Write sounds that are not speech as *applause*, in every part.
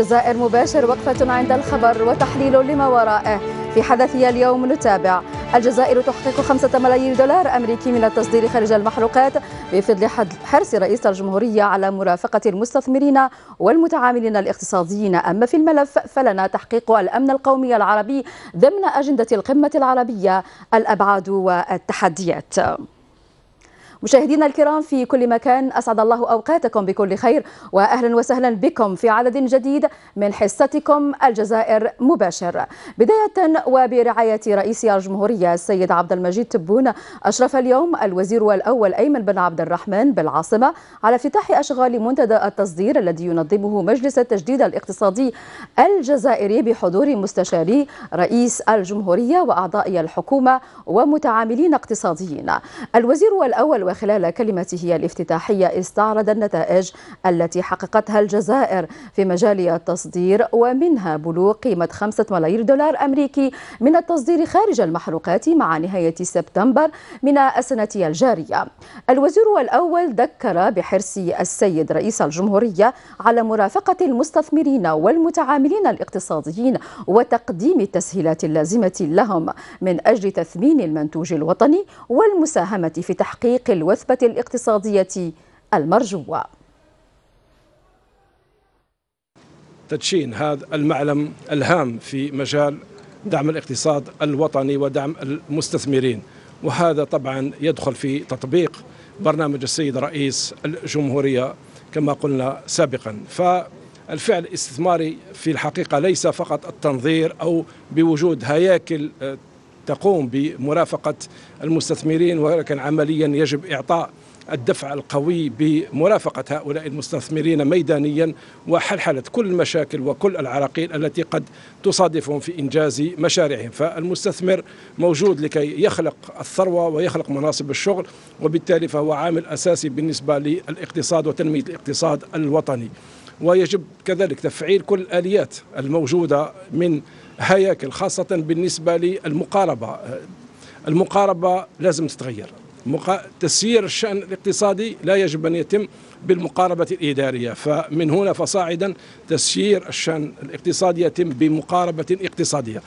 الجزائر مباشر وقفة عند الخبر وتحليل لما ورائه في حدثي اليوم نتابع الجزائر تحقق خمسة ملايين دولار أمريكي من التصدير خارج المحروقات بفضل حرص رئيس الجمهورية على مرافقة المستثمرين والمتعاملين الاقتصاديين أما في الملف فلنا تحقيق الأمن القومي العربي ضمن أجندة القمة العربية الأبعاد والتحديات مشاهدينا الكرام في كل مكان أسعد الله أوقاتكم بكل خير وأهلا وسهلا بكم في عدد جديد من حصتكم الجزائر مباشر بداية وبرعاية رئيس الجمهورية السيد عبد المجيد تبون أشرف اليوم الوزير الأول أيمن بن عبد الرحمن بالعاصمة على افتتاح أشغال منتدى التصدير الذي ينظمه مجلس التجديد الاقتصادي الجزائري بحضور مستشاري رئيس الجمهورية وأعضاء الحكومة ومتعاملين اقتصاديين الوزير الأول وخلال كلمته الافتتاحية استعرض النتائج التي حققتها الجزائر في مجال التصدير ومنها بلوغ قيمة 5 ملايير دولار أمريكي من التصدير خارج المحروقات مع نهاية سبتمبر من السنة الجارية الوزير الأول ذكر بحرص السيد رئيس الجمهورية على مرافقة المستثمرين والمتعاملين الاقتصاديين وتقديم التسهيلات اللازمة لهم من أجل تثمين المنتوج الوطني والمساهمة في تحقيق الوثبة الاقتصادية المرجوة تدشين هذا المعلم الهام في مجال دعم الاقتصاد الوطني ودعم المستثمرين وهذا طبعا يدخل في تطبيق برنامج السيد رئيس الجمهورية كما قلنا سابقا فالفعل الاستثماري في الحقيقة ليس فقط التنظير أو بوجود هياكل تقوم بمرافقة المستثمرين ولكن عمليا يجب إعطاء الدفع القوي بمرافقة هؤلاء المستثمرين ميدانيا وحلحلة كل المشاكل وكل العراقيل التي قد تصادفهم في إنجاز مشاريعهم فالمستثمر موجود لكي يخلق الثروة ويخلق مناصب الشغل وبالتالي فهو عامل أساسي بالنسبة للاقتصاد وتنمية الاقتصاد الوطني ويجب كذلك تفعيل كل الآليات الموجودة من هياكل خاصة بالنسبة للمقاربة المقاربة لازم تتغير مقا... تسيير الشأن الاقتصادي لا يجب أن يتم بالمقاربة الإدارية فمن هنا فصاعدا تسيير الشأن الاقتصادي يتم بمقاربة اقتصادية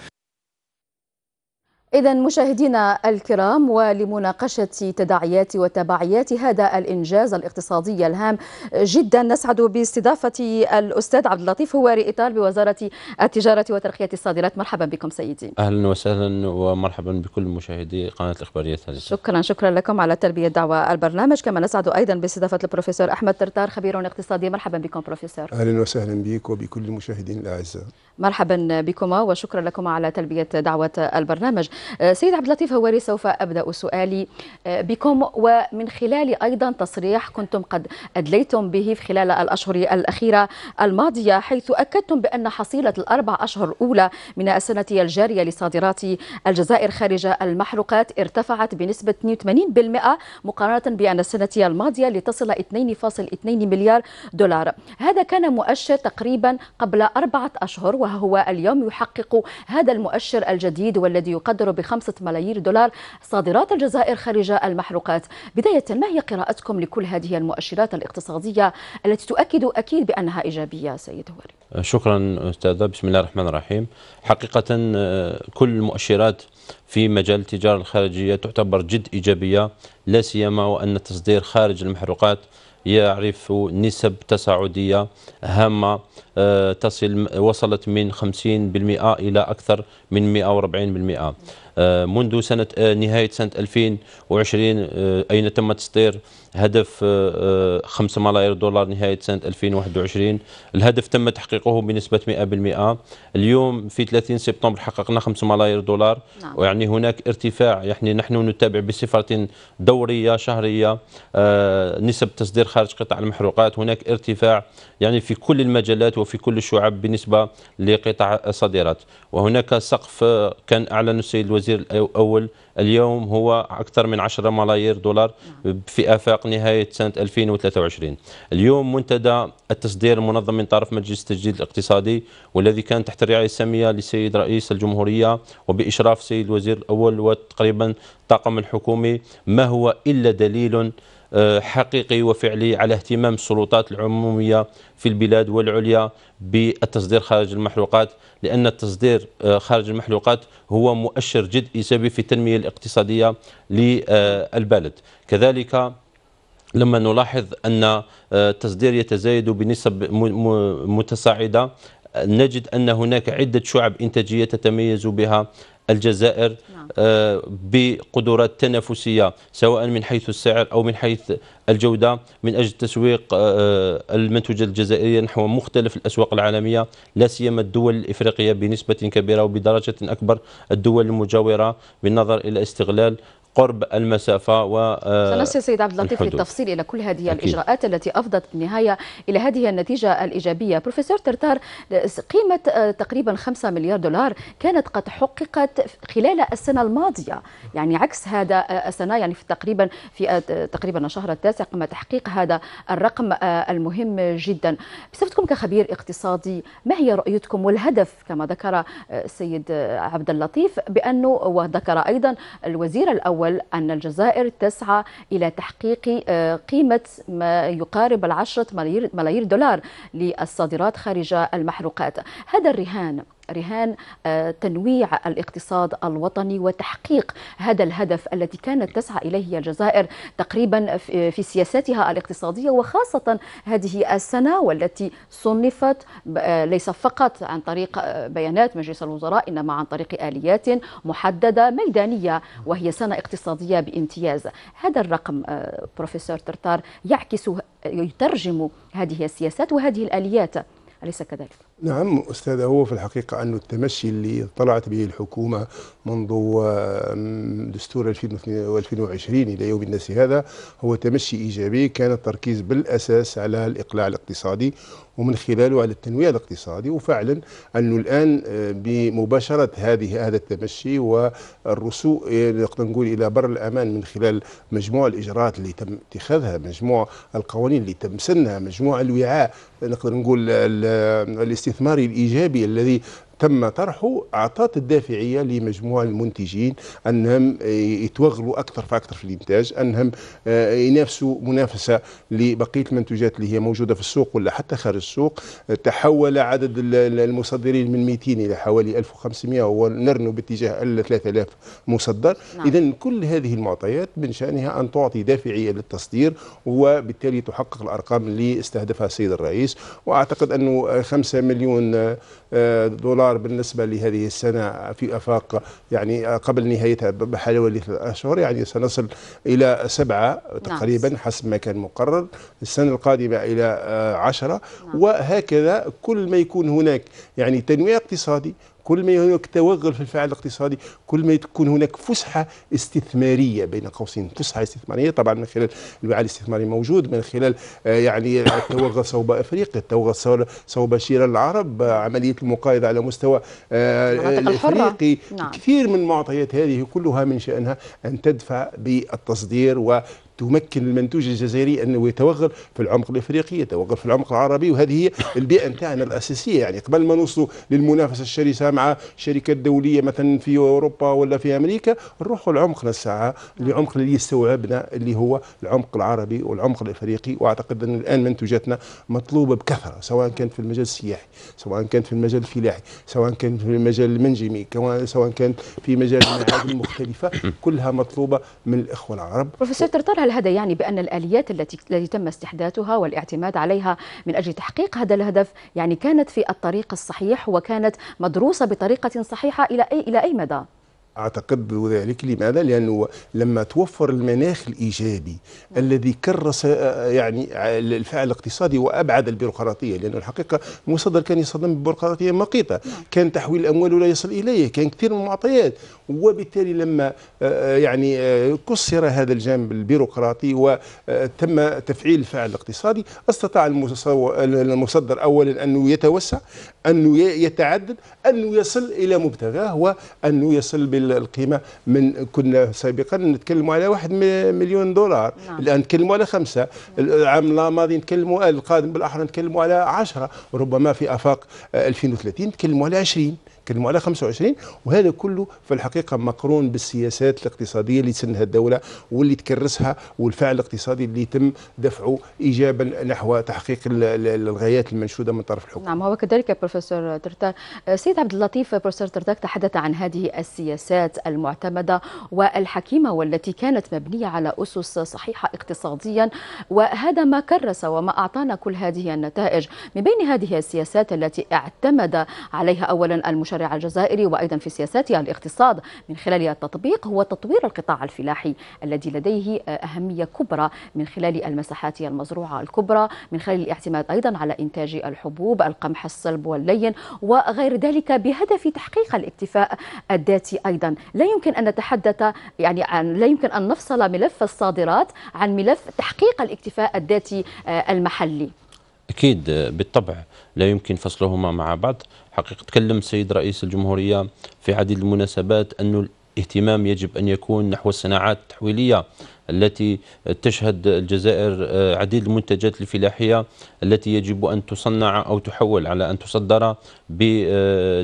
إذا مشاهدينا الكرام ولمناقشة تداعيات وتبعيات هذا الإنجاز الاقتصادي الهام جدا نسعد باستضافة الأستاذ عبد اللطيف هواري إطال بوزارة التجارة وترقية الصادرات مرحبا بكم سيدي أهلا وسهلا ومرحبا بكل مشاهدي قناة الإخبارية الثالثة شكرا شكرا لكم على تلبية دعوة البرنامج كما نسعد أيضا باستضافة البروفيسور أحمد ترتار خبير اقتصادي مرحبا بكم بروفيسور أهلا وسهلا بك وبكل المشاهدين الأعزاء مرحبا بكما وشكرا لكم على تلبية دعوة البرنامج آه، سيد عبد اللطيف هواري سوف أبدأ سؤالي آه، بكم ومن خلال أيضا تصريح كنتم قد أدليتم به في خلال الأشهر الأخيرة الماضية حيث أكدتم بأن حصيلة الأربع أشهر الأولى من السنة الجارية لصادرات الجزائر خارج المحروقات ارتفعت بنسبة 82% مقارنة بأن السنة الماضية لتصل 2.2 مليار دولار هذا كان مؤشر تقريبا قبل أربعة أشهر وهو اليوم يحقق هذا المؤشر الجديد والذي يقدر بخمسة ملايير دولار صادرات الجزائر خارج المحروقات بداية ما هي قراءتكم لكل هذه المؤشرات الاقتصادية التي تؤكد أكيد بأنها إيجابية سيد هواري شكرا أستاذة بسم الله الرحمن الرحيم حقيقة آه، كل المؤشرات في مجال التجارة الخارجية تعتبر جد إيجابية لا سيما وأن التصدير خارج المحروقات يعرف نسب تصاعدية هامة آه، تصل وصلت من 50% إلى أكثر من 140% آه، منذ سنة آه، نهاية سنة 2020 آه، أين تم تصدير هدف 5 آه، آه، ملايير دولار نهاية سنة 2021 الهدف تم تحقيقه بنسبة 100% اليوم في 30 سبتمبر حققنا 5 ملايير دولار نعم. ويعني هناك ارتفاع يعني نحن نتابع بصفة دورية شهرية آه، نسب تصدير خارج قطاع المحروقات هناك ارتفاع يعني في كل المجالات وفي كل الشعب بالنسبة لقطاع الصادرات وهناك سقف كان أعلن السيد الوزير الأول اليوم هو أكثر من 10 ملايير دولار في آفاق نهاية سنة 2023 اليوم منتدى التصدير المنظم من طرف مجلس التجديد الاقتصادي والذي كان تحت الرعاية السامية لسيد رئيس الجمهورية وبإشراف سيد الوزير الأول وتقريبا طاقم الحكومي ما هو إلا دليل حقيقي وفعلي على اهتمام السلطات العمومية في البلاد والعليا بالتصدير خارج المحروقات لأن التصدير آه، خارج المحروقات هو مؤشر جد إيجابي في التنمية الاقتصادية للبلد كذلك لما نلاحظ أن آه، التصدير يتزايد بنسب متصاعدة نجد أن هناك عدة شعب إنتاجية تتميز بها الجزائر نعم. آه، بقدرات تنافسية سواء من حيث السعر أو من حيث الجودة من أجل تسويق آه، آه، المنتوجات الجزائرية نحو مختلف الأسواق العالمية لا سيما الدول الإفريقية بنسبة كبيرة وبدرجة أكبر الدول المجاورة بالنظر إلى استغلال قرب المسافة و آه، سنصل سيد عبد اللطيف للتفصيل إلى كل هذه أكيد. الإجراءات التي أفضت بالنهاية إلى هذه النتيجة الإيجابية بروفيسور ترتار قيمة آه، تقريبا 5 مليار دولار كانت قد حققت خلال السنة الماضية يعني عكس هذا آه، السنة يعني في تقريبا في تقريبا الشهر التاسع قام تحقيق هذا الرقم المهم جدا بصفتكم كخبير اقتصادي ما هي رؤيتكم والهدف كما ذكر السيد عبد اللطيف بأنه وذكر أيضا الوزير الأول الأول أن الجزائر تسعى إلى تحقيق آه، قيمة ما يقارب العشرة ملايير دولار للصادرات خارج المحروقات هذا الرهان رهان آه، تنويع الاقتصاد الوطني وتحقيق هذا الهدف الذي كانت تسعى اليه الجزائر تقريبا في سياساتها الاقتصاديه وخاصه هذه السنه والتي صنفت آه، ليس فقط عن طريق آه، بيانات مجلس الوزراء انما عن طريق اليات محدده ميدانيه وهي سنه اقتصاديه بامتياز هذا الرقم بروفيسور ترتار يعكس يترجم هذه السياسات وهذه الاليات أليس كذلك؟ نعم أستاذ هو في الحقيقة أن التمشي اللي طلعت به الحكومة منذ دستور 2020 إلى يوم الناس هذا هو تمشي إيجابي كان التركيز بالأساس على الإقلاع الاقتصادي ومن خلاله على التنويع الاقتصادي وفعلا أنه الآن آه، بمباشرة هذه هذا التمشي والرسوء آه، نقدر نقول إلى بر الأمان من خلال مجموع الإجراءات اللي تم اتخاذها مجموع القوانين اللي تم سنها مجموع الوعاء نقدر نقول الاستثماري الإيجابي الذي تم طرحه اعطت الدافعيه لمجموعه المنتجين انهم آه، يتوغلوا اكثر فاكثر في الانتاج انهم آه، ينافسوا منافسه لبقيه المنتوجات اللي هي موجوده في السوق ولا حتى خارج السوق تحول عدد المصدرين من 200 الى حوالي 1500 ونرنو باتجاه 3000 مصدر نعم. اذا كل هذه المعطيات من شانها ان تعطي دافعيه للتصدير وبالتالي تحقق الارقام اللي استهدفها السيد الرئيس واعتقد انه 5 مليون آه، دولار دولار بالنسبة لهذه السنة في أفاق يعني قبل نهايتها بحوالي ثلاث أشهر يعني سنصل إلى سبعة نعم. تقريبا حسب ما كان مقرر السنة القادمة إلى عشرة نعم. وهكذا كل ما يكون هناك يعني تنويع اقتصادي كل ما هناك توغل في الفعل الاقتصادي كل ما تكون هناك فسحه استثماريه بين قوسين فسحه استثماريه طبعا من خلال الوعاء الاستثماري موجود من خلال آه، يعني التوغل آه، صوب افريقيا التوغل صوب شير العرب آه، عمليه المقايضه على مستوى الافريقي نعم. كثير من المعطيات هذه كلها من شانها ان تدفع بالتصدير و تمكن المنتوج الجزائري انه يتوغل في العمق الافريقي يتوغل في العمق العربي وهذه هي البيئه نتاعنا الاساسيه يعني قبل ما نوصلوا للمنافسه الشرسه مع شركات دوليه مثلا في اوروبا ولا في امريكا نروحوا لعمقنا الساعه لعمق اللي يستوعبنا اللي هو العمق العربي والعمق الافريقي واعتقد ان الان منتوجاتنا مطلوبه بكثره سواء كانت في المجال السياحي سواء كانت في المجال الفلاحي سواء كانت في المجال المنجمي سواء كانت في مجال المعادن المختلفه *coughs* كلها مطلوبه من الاخوه العرب بروفيسور ترطال هل هذا يعني بأن الآليات التي التي تم استحداثها والاعتماد عليها من أجل تحقيق هذا الهدف يعني كانت في الطريق الصحيح وكانت مدروسة بطريقة صحيحة إلى أي, إلى أي مدى؟ أعتقد ذلك لماذا؟ لأنه لما توفر المناخ الإيجابي م. الذي كرس يعني الفعل الاقتصادي وأبعد البيروقراطية لأنه الحقيقة المصدر كان يصدم ببيروقراطية مقيتة كان تحويل الأموال لا يصل إليه كان كثير من المعطيات وبالتالي لما يعني كسر هذا الجانب البيروقراطي وتم تفعيل الفعل الاقتصادي استطاع المصدر أولا أنه يتوسع أنه يتعدد أنه يصل إلى مبتغاه هو انه يصل بالقيمة من كنا سابقا نتكلموا على واحد مليون دولار نعم. الآن نتكلموا على خمسة نعم. العام الماضي نتكلموا القادم بالأحرى نتكلموا على عشرة ربما في آفاق 2030 آه، نتكلموا على 20 تكلموا على 25 وهذا كله في الحقيقه مقرون بالسياسات الاقتصاديه اللي تسنها الدوله واللي تكرسها والفعل الاقتصادي اللي يتم دفعه ايجابا نحو تحقيق الغايات المنشوده من طرف الحكومه. نعم هو كذلك بروفيسور ترتاك سيد عبد اللطيف بروفيسور ترتاك تحدث عن هذه السياسات المعتمده والحكيمه والتي كانت مبنيه على اسس صحيحه اقتصاديا وهذا ما كرس وما اعطانا كل هذه النتائج من بين هذه السياسات التي اعتمد عليها اولا المشاركة الشارع الجزائري وأيضا في سياساتها الاقتصاد من خلال التطبيق هو تطوير القطاع الفلاحي الذي لديه أهمية كبرى من خلال المساحات المزروعة الكبرى من خلال الاعتماد أيضا على إنتاج الحبوب القمح الصلب واللين وغير ذلك بهدف تحقيق الاكتفاء الذاتي أيضا لا يمكن أن نتحدث يعني عن لا يمكن أن نفصل ملف الصادرات عن ملف تحقيق الاكتفاء الذاتي المحلي أكيد بالطبع لا يمكن فصلهما مع بعض حقيقة تكلم السيد رئيس الجمهورية في عديد المناسبات أن الاهتمام يجب أن يكون نحو الصناعات التحويلية التي تشهد الجزائر آه، عديد المنتجات الفلاحية التي يجب أن تصنع أو تحول على أن تصدر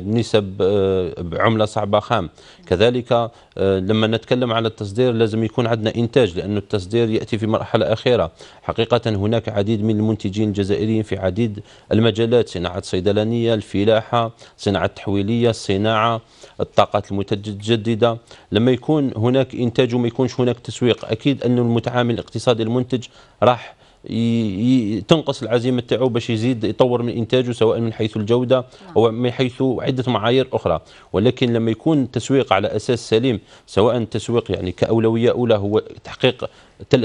بنسب آه، بعمله صعبه خام كذلك آه، لما نتكلم على التصدير لازم يكون عندنا انتاج لأن التصدير ياتي في مرحله اخيره حقيقه هناك عديد من المنتجين الجزائريين في عديد المجالات صناعه صيدلانيه الفلاحه صناعه تحويليه الصناعه الطاقات المتجدده لما يكون هناك انتاج وما يكونش هناك تسويق اكيد ان المتعامل الاقتصادي المنتج راح تنقص العزيمه تاعو باش يزيد يطور من انتاجه سواء من حيث الجوده نعم. او من حيث عده معايير اخرى ولكن لما يكون التسويق على اساس سليم سواء التسويق يعني كاولويه اولى هو تحقيق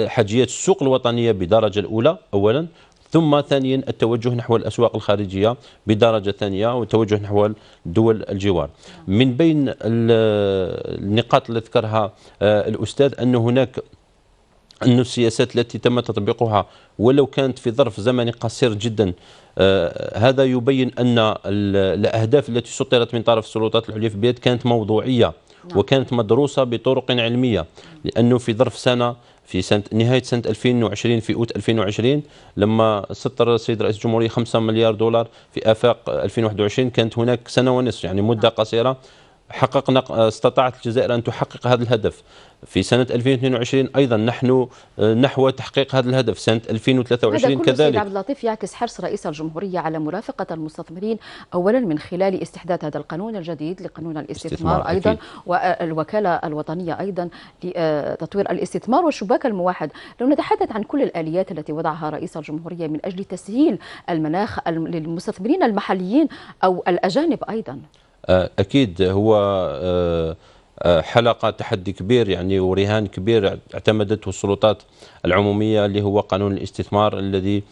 حاجيات السوق الوطنيه بدرجه الاولى اولا ثم ثانيا التوجه نحو الأسواق الخارجية بدرجة ثانية والتوجه نحو دول الجوار نعم. من بين النقاط اللي ذكرها آه، الأستاذ أن هناك أن السياسات التي تم تطبيقها ولو كانت في ظرف زمني قصير جدا آه، هذا يبين أن الأهداف التي سطرت من طرف السلطات العليا في البلاد كانت موضوعية نعم. وكانت مدروسة بطرق علمية لأنه في ظرف سنة في سنة نهاية سنة 2020 في أوت 2020 لما سطر السيد رئيس الجمهورية 5 مليار دولار في آفاق 2021 كانت هناك سنة ونصف يعني مدة نعم. قصيرة حققنا استطاعت الجزائر أن تحقق هذا الهدف في سنة 2022 أيضا نحن آه، نحو تحقيق هذا الهدف سنة 2023 هذا كل كذلك عبد اللطيف يعكس حرص رئيس الجمهورية على مرافقة المستثمرين أولا من خلال استحداث هذا القانون الجديد لقانون الاستثمار أيضا أكيد. والوكالة الوطنية أيضا لتطوير آه، الاستثمار والشباك الموحد لو نتحدث عن كل الآليات التي وضعها رئيس الجمهورية من أجل تسهيل المناخ للمستثمرين المحليين أو الأجانب أيضا آه، اكيد هو آه، آه، حلقة تحدي كبير يعني ورهان كبير اعتمدته السلطات العمومية اللي هو قانون الاستثمار الذي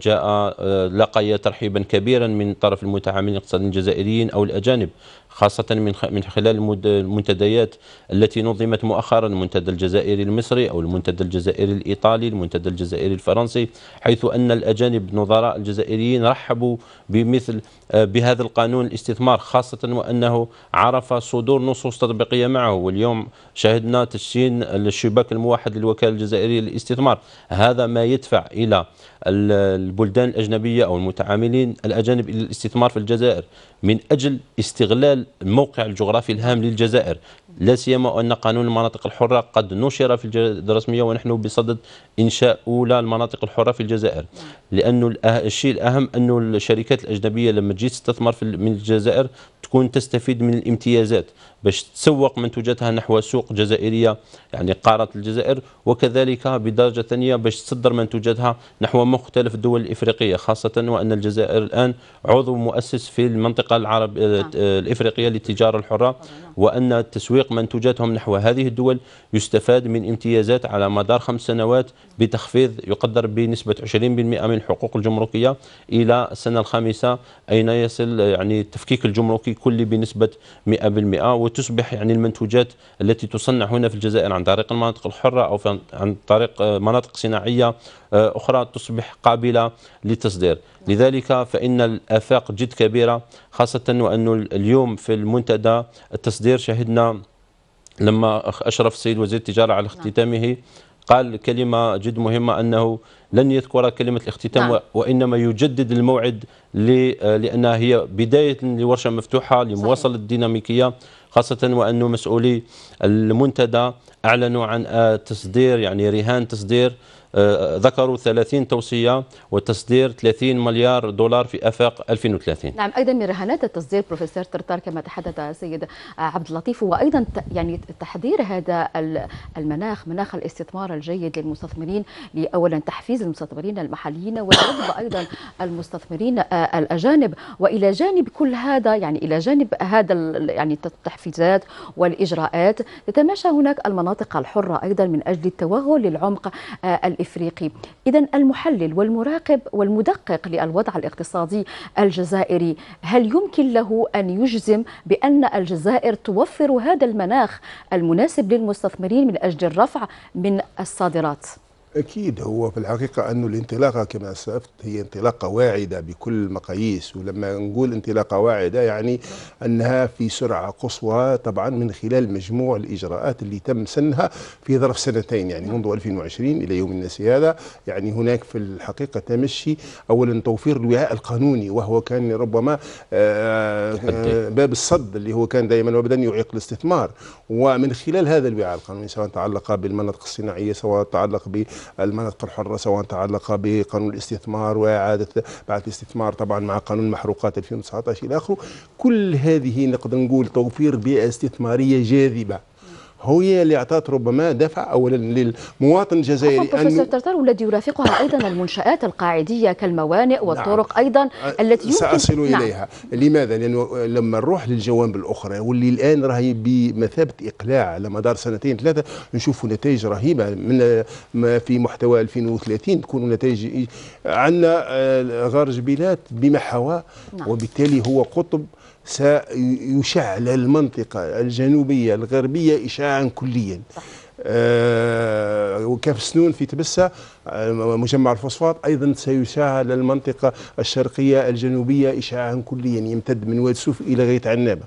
جاء لقي ترحيبا كبيرا من طرف المتعاملين الاقتصاديين الجزائريين أو الأجانب خاصة من من خلال المنتديات التي نظمت مؤخرا المنتدى الجزائري المصري أو المنتدى الجزائري الإيطالي المنتدى الجزائري الفرنسي حيث أن الأجانب النظراء الجزائريين رحبوا بمثل آه، بهذا القانون الاستثمار خاصة وأنه عرف صدور نصوص تطبيقية معه واليوم شهدنا تشين الشباك الموحد للوكالة الجزائرية للاستثمار هذا ما يدفع إلى البلدان الأجنبية أو المتعاملين الأجانب إلى الاستثمار في الجزائر من أجل استغلال الموقع الجغرافي الهام للجزائر لا سيما أن قانون المناطق الحرة قد نشر في الجرائد الرسمية ونحن بصدد إنشاء أولى المناطق الحرة في الجزائر لانه الشيء الأهم انه الشركات الأجنبية لما تجي تستثمر في من الجزائر تكون تستفيد من الامتيازات باش تسوق منتوجاتها نحو سوق جزائرية يعني قارة الجزائر وكذلك بدرجة ثانية باش تصدر منتوجاتها نحو مختلف الدول الإفريقية خاصة وأن الجزائر الآن عضو مؤسس في المنطقة العرب نعم. الإفريقية للتجارة الحرة وأن تسويق منتوجاتهم نحو هذه الدول يستفاد من امتيازات على مدار خمس سنوات بتخفيض يقدر بنسبة 20% من الحقوق الجمركية إلى السنة الخامسة أين يصل يعني التفكيك الجمركي كلي بنسبة 100% تصبح يعني المنتوجات التي تصنع هنا في الجزائر عن طريق المناطق الحرة أو عن طريق آه، مناطق صناعية آه، أخرى تصبح قابلة للتصدير لذلك فإن الآفاق جد كبيرة خاصة وأنه اليوم في المنتدى التصدير شهدنا لما أشرف السيد وزير التجارة على نعم. اختتامه قال كلمة جد مهمة أنه لن يذكر كلمة الاختتام نعم. وإنما يجدد الموعد آه، لأنها هي بداية لورشة مفتوحة لمواصلة الديناميكية خاصة وأن مسؤولي المنتدى أعلنوا عن آه، تصدير يعني رهان تصدير آه، ذكروا 30 توصية وتصدير 30 مليار دولار في آفاق 2030 نعم أيضا من رهانات التصدير بروفيسور ترتار كما تحدث السيد عبد اللطيف وأيضا يعني تحضير هذا المناخ مناخ الاستثمار الجيد للمستثمرين لأولا تحفيز المستثمرين المحليين وجذب أيضا المستثمرين آه، الأجانب وإلى جانب كل هذا يعني إلى جانب هذا يعني التحفيزات والإجراءات تتماشى هناك المناطق الحرة أيضا من أجل التوغل للعمق الإفريقي آه، الإفريقي إذا المحلل والمراقب والمدقق للوضع الاقتصادي الجزائري هل يمكن له أن يجزم بأن الجزائر توفر هذا المناخ المناسب للمستثمرين من أجل الرفع من الصادرات؟ أكيد هو في الحقيقة أن الانطلاقة كما أسلفت هي انطلاقة واعدة بكل المقاييس ولما نقول انطلاقة واعدة يعني أنها في سرعة قصوى طبعا من خلال مجموع الإجراءات اللي تم سنها في ظرف سنتين يعني منذ 2020 إلى يوم الناس هذا يعني هناك في الحقيقة تمشي أولا توفير الوعاء القانوني وهو كان ربما آه، آه، باب الصد اللي هو كان دائما وابدا يعيق الاستثمار ومن خلال هذا الوعاء القانوني سواء تعلق بالمناطق الصناعية سواء تعلق ب المناطق الحرة سواء تعلق بقانون الاستثمار وإعادة بعد الاستثمار طبعا مع قانون المحروقات 2019 إلى آخره كل هذه نقدر نقول توفير بيئة استثمارية جاذبة هي اللي اعطت ربما دفع اولا للمواطن الجزائري بروفيسور أن... ترتر والذي يرافقها ايضا المنشات القاعديه كالموانئ نعم. والطرق نعم. ايضا أه، التي يمكن ساصل نعم. اليها لماذا؟ لانه لما نروح للجوانب الاخرى واللي الان راهي بمثابه اقلاع على مدار سنتين ثلاثه نشوفوا نتائج رهيبه من ما في محتوى 2030 تكون نتائج عندنا آه، غار جبيلات بمحواه نعم. وبالتالي هو قطب سيشعل المنطقة الجنوبية الغربية إشعاعا كليا صح. آه وكاف سنون في تبسة آه مجمع الفوسفات أيضا سيشعل المنطقة الشرقية الجنوبية إشعاعا كليا يمتد من واد سوف إلى غيت عنابة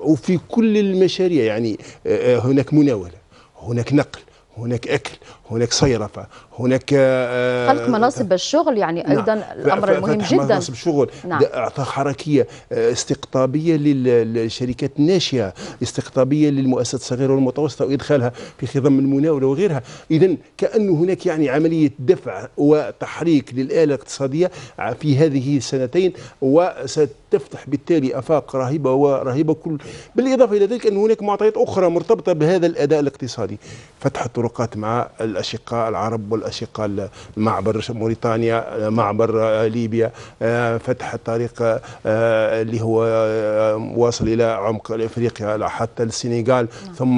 وفي كل المشاريع يعني آه،, آه هناك مناولة هناك نقل هناك أكل هناك صيرفه هناك آه، آه، خلق مناصب الشغل يعني نعم. ايضا نعم. الامر المهم جدا مناصب الشغل نعم. اعطاء حركيه آه، استقطابيه للشركات الناشئه استقطابيه للمؤسسات الصغيره والمتوسطه وادخالها في خضم المناوله وغيرها اذا كان هناك يعني عمليه دفع وتحريك للاله الاقتصاديه في هذه السنتين وستفتح بالتالي افاق رهيبه ورهيبه كل بالاضافه الى ذلك ان هناك معطيات اخرى مرتبطه بهذا الاداء الاقتصادي فتح الطرقات مع الأشقاء العرب والأشقاء معبر موريتانيا معبر ليبيا آه، فتح الطريق آه، اللي هو آه، واصل إلى عمق إفريقيا حتى السنغال نعم. ثم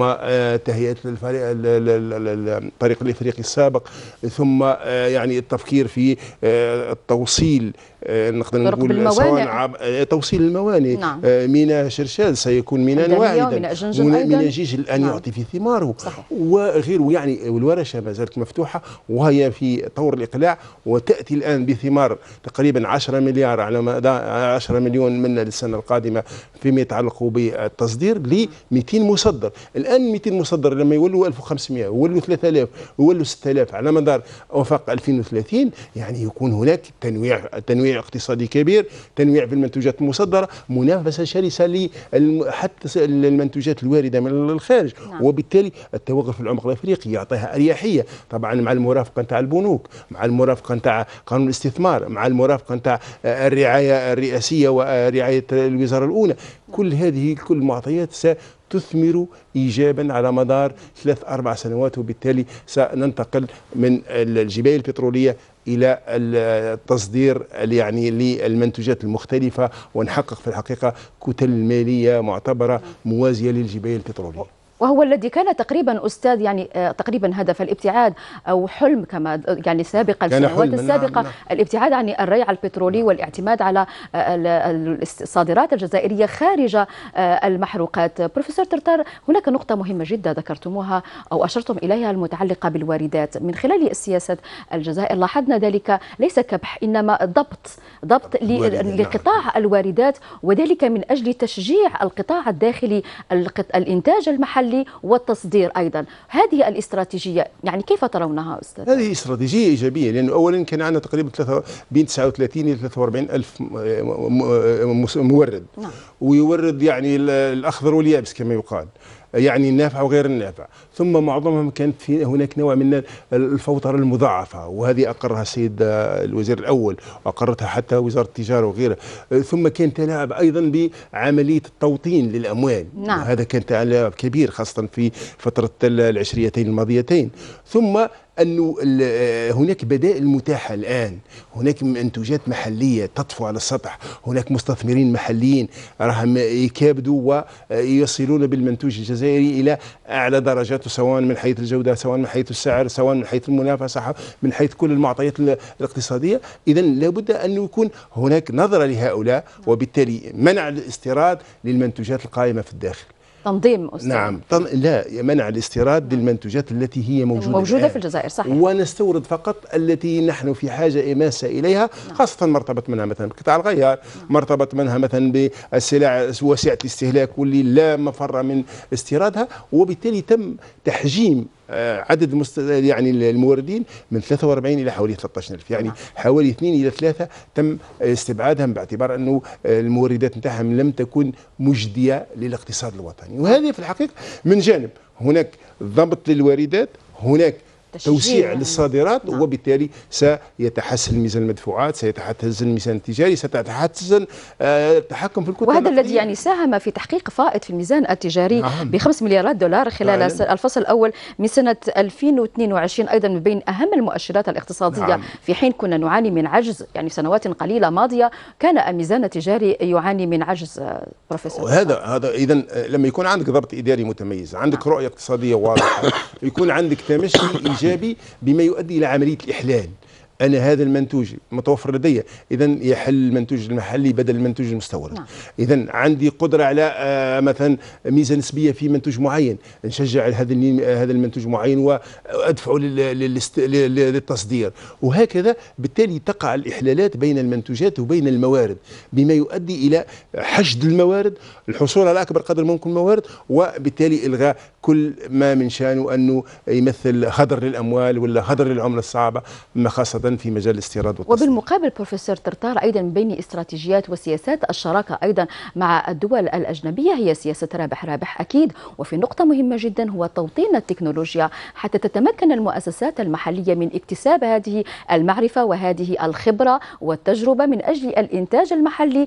تهيئة الطريق الإفريقي السابق ثم يعني التفكير في التوصيل آه، نقدر نقول سواء عب... آه، توصيل الموانئ نعم. آه، ميناء شرشال سيكون ميناء واعدا ميناء جيجل ان نعم. يعطي في ثماره وغيره وغير يعني الورشه ما زالت مفتوحه وهي في طور الاقلاع وتاتي الان بثمار تقريبا 10 مليار على 10 مليون منا للسنه القادمه فيما يتعلق بالتصدير ل 200 مصدر الان 200 مصدر لما يولوا 1500 يولوا 3000 يولوا 6000 على مدار وفاق 2030 يعني يكون هناك تنويع تنويع اقتصادي كبير تنويع في المنتوجات المصدرة منافسة شرسة حتى المنتوجات الواردة من الخارج نعم. وبالتالي التوقف العمق الافريقي يعطيها اريحيه طبعا مع المرافقه نتاع البنوك مع المرافقه نتاع قانون الاستثمار مع المرافقه نتاع الرعايه الرئاسيه ورعايه الوزاره الاولى كل هذه كل المعطيات تثمر ايجابا على مدار ثلاث اربع سنوات وبالتالي سننتقل من الجبال البتروليه الى التصدير يعني للمنتوجات المختلفه ونحقق في الحقيقه كتل ماليه معتبره موازيه للجبال البتروليه وهو الذي كان تقريبا استاذ يعني آه، تقريبا هدف الابتعاد او حلم كما يعني سابقا السنوات نعم، السابقه نعم الابتعاد عن الريع البترولي نعم. والاعتماد على آه، الصادرات الجزائريه خارج آه، المحروقات بروفيسور ترتار هناك نقطه مهمه جدا ذكرتموها او اشرتم اليها المتعلقه بالواردات من خلال سياسه الجزائر لاحظنا ذلك ليس كبح انما ضبط ضبط نعم. لقطاع الواردات وذلك من اجل تشجيع القطاع الداخلي الانتاج المحلي المحلي والتصدير أيضا هذه الاستراتيجية يعني كيف ترونها أستاذ؟ هذه استراتيجية إيجابية لأنه أولا كان عندنا تقريبا بين 39 إلى 43 ألف مورد نعم. ويورد يعني الأخضر واليابس كما يقال يعني النافع وغير النافع ثم معظمهم كانت في هناك نوع من الفوترة المضاعفة وهذه أقرها السيد الوزير الأول وأقرتها حتى وزارة التجارة وغيرها ثم كان تلاعب أيضا بعملية التوطين للأموال نعم. هذا كان تلاعب كبير خاصة في فترة العشريتين الماضيتين ثم أنه آه، هناك بدائل متاحة الآن هناك منتوجات محلية تطفو على السطح هناك مستثمرين محليين راهم يكابدوا ويصلون بالمنتوج الجزائري إلى أعلى درجاته سواء من حيث الجودة سواء من حيث السعر سواء من حيث المنافسة من حيث كل المعطيات الاقتصادية إذا لابد ان يكون هناك نظرة لهؤلاء وبالتالي منع الاستيراد للمنتوجات القائمة في الداخل تنظيم أستاذ. نعم طن... لا منع الاستيراد للمنتوجات التي هي موجودة موجودة الآن. في الجزائر صحيح ونستورد فقط التي نحن في حاجة ماسة إليها نعم. خاصة مرتبط منها مثلا بقطاع الغيار نعم. مرتبط منها مثلا بالسلع واسعة الاستهلاك واللي لا مفر من استيرادها وبالتالي تم تحجيم آه، عدد يعني الموردين من 43 الى حوالي 13000 يعني حوالي 2 الى 3 تم استبعادهم باعتبار انه الموردات نتاعهم لم تكن مجديه للاقتصاد الوطني وهذه في الحقيقه من جانب هناك ضبط للواردات هناك توسيع يعني. للصادرات نعم. وبالتالي سيتحسن ميزان المدفوعات سيتحسن الميزان التجاري ستتحسن آه، التحكم في الكتله وهذا الذي يعني ساهم في تحقيق فائض في الميزان التجاري نعم. ب 5 مليارات دولار خلال نعم. الفصل الاول من سنه 2022 ايضا من بين اهم المؤشرات الاقتصاديه نعم. في حين كنا نعاني من عجز يعني سنوات قليله ماضيه كان الميزان التجاري يعاني من عجز آه، بروفيسور هذا هذا اذا آه، لما يكون عندك ضبط اداري متميز عندك نعم. رؤيه اقتصاديه واضحه يكون عندك تمشي الايجابي بما يؤدي الى عمليه الاحلال انا هذا المنتوج متوفر لدي اذا يحل المنتوج المحلي بدل المنتوج المستورد نعم. اذا عندي قدره على آه، مثلا ميزه نسبيه في منتوج معين نشجع هذا هذا المنتوج معين وادفعه للتصدير وهكذا بالتالي تقع الاحلالات بين المنتوجات وبين الموارد بما يؤدي الى حشد الموارد الحصول على اكبر قدر ممكن من الموارد وبالتالي الغاء كل ما من شانه انه يمثل هدر للاموال ولا هدر للعمله الصعبه ما خاصه أيضا في مجال الاستيراد والتصدير وبالمقابل بروفيسور ترتار أيضا بين استراتيجيات وسياسات الشراكة أيضا مع الدول الأجنبية هي سياسة رابح رابح أكيد وفي نقطة مهمة جدا هو توطين التكنولوجيا حتى تتمكن المؤسسات المحلية من اكتساب هذه المعرفة وهذه الخبرة والتجربة من أجل الإنتاج المحلي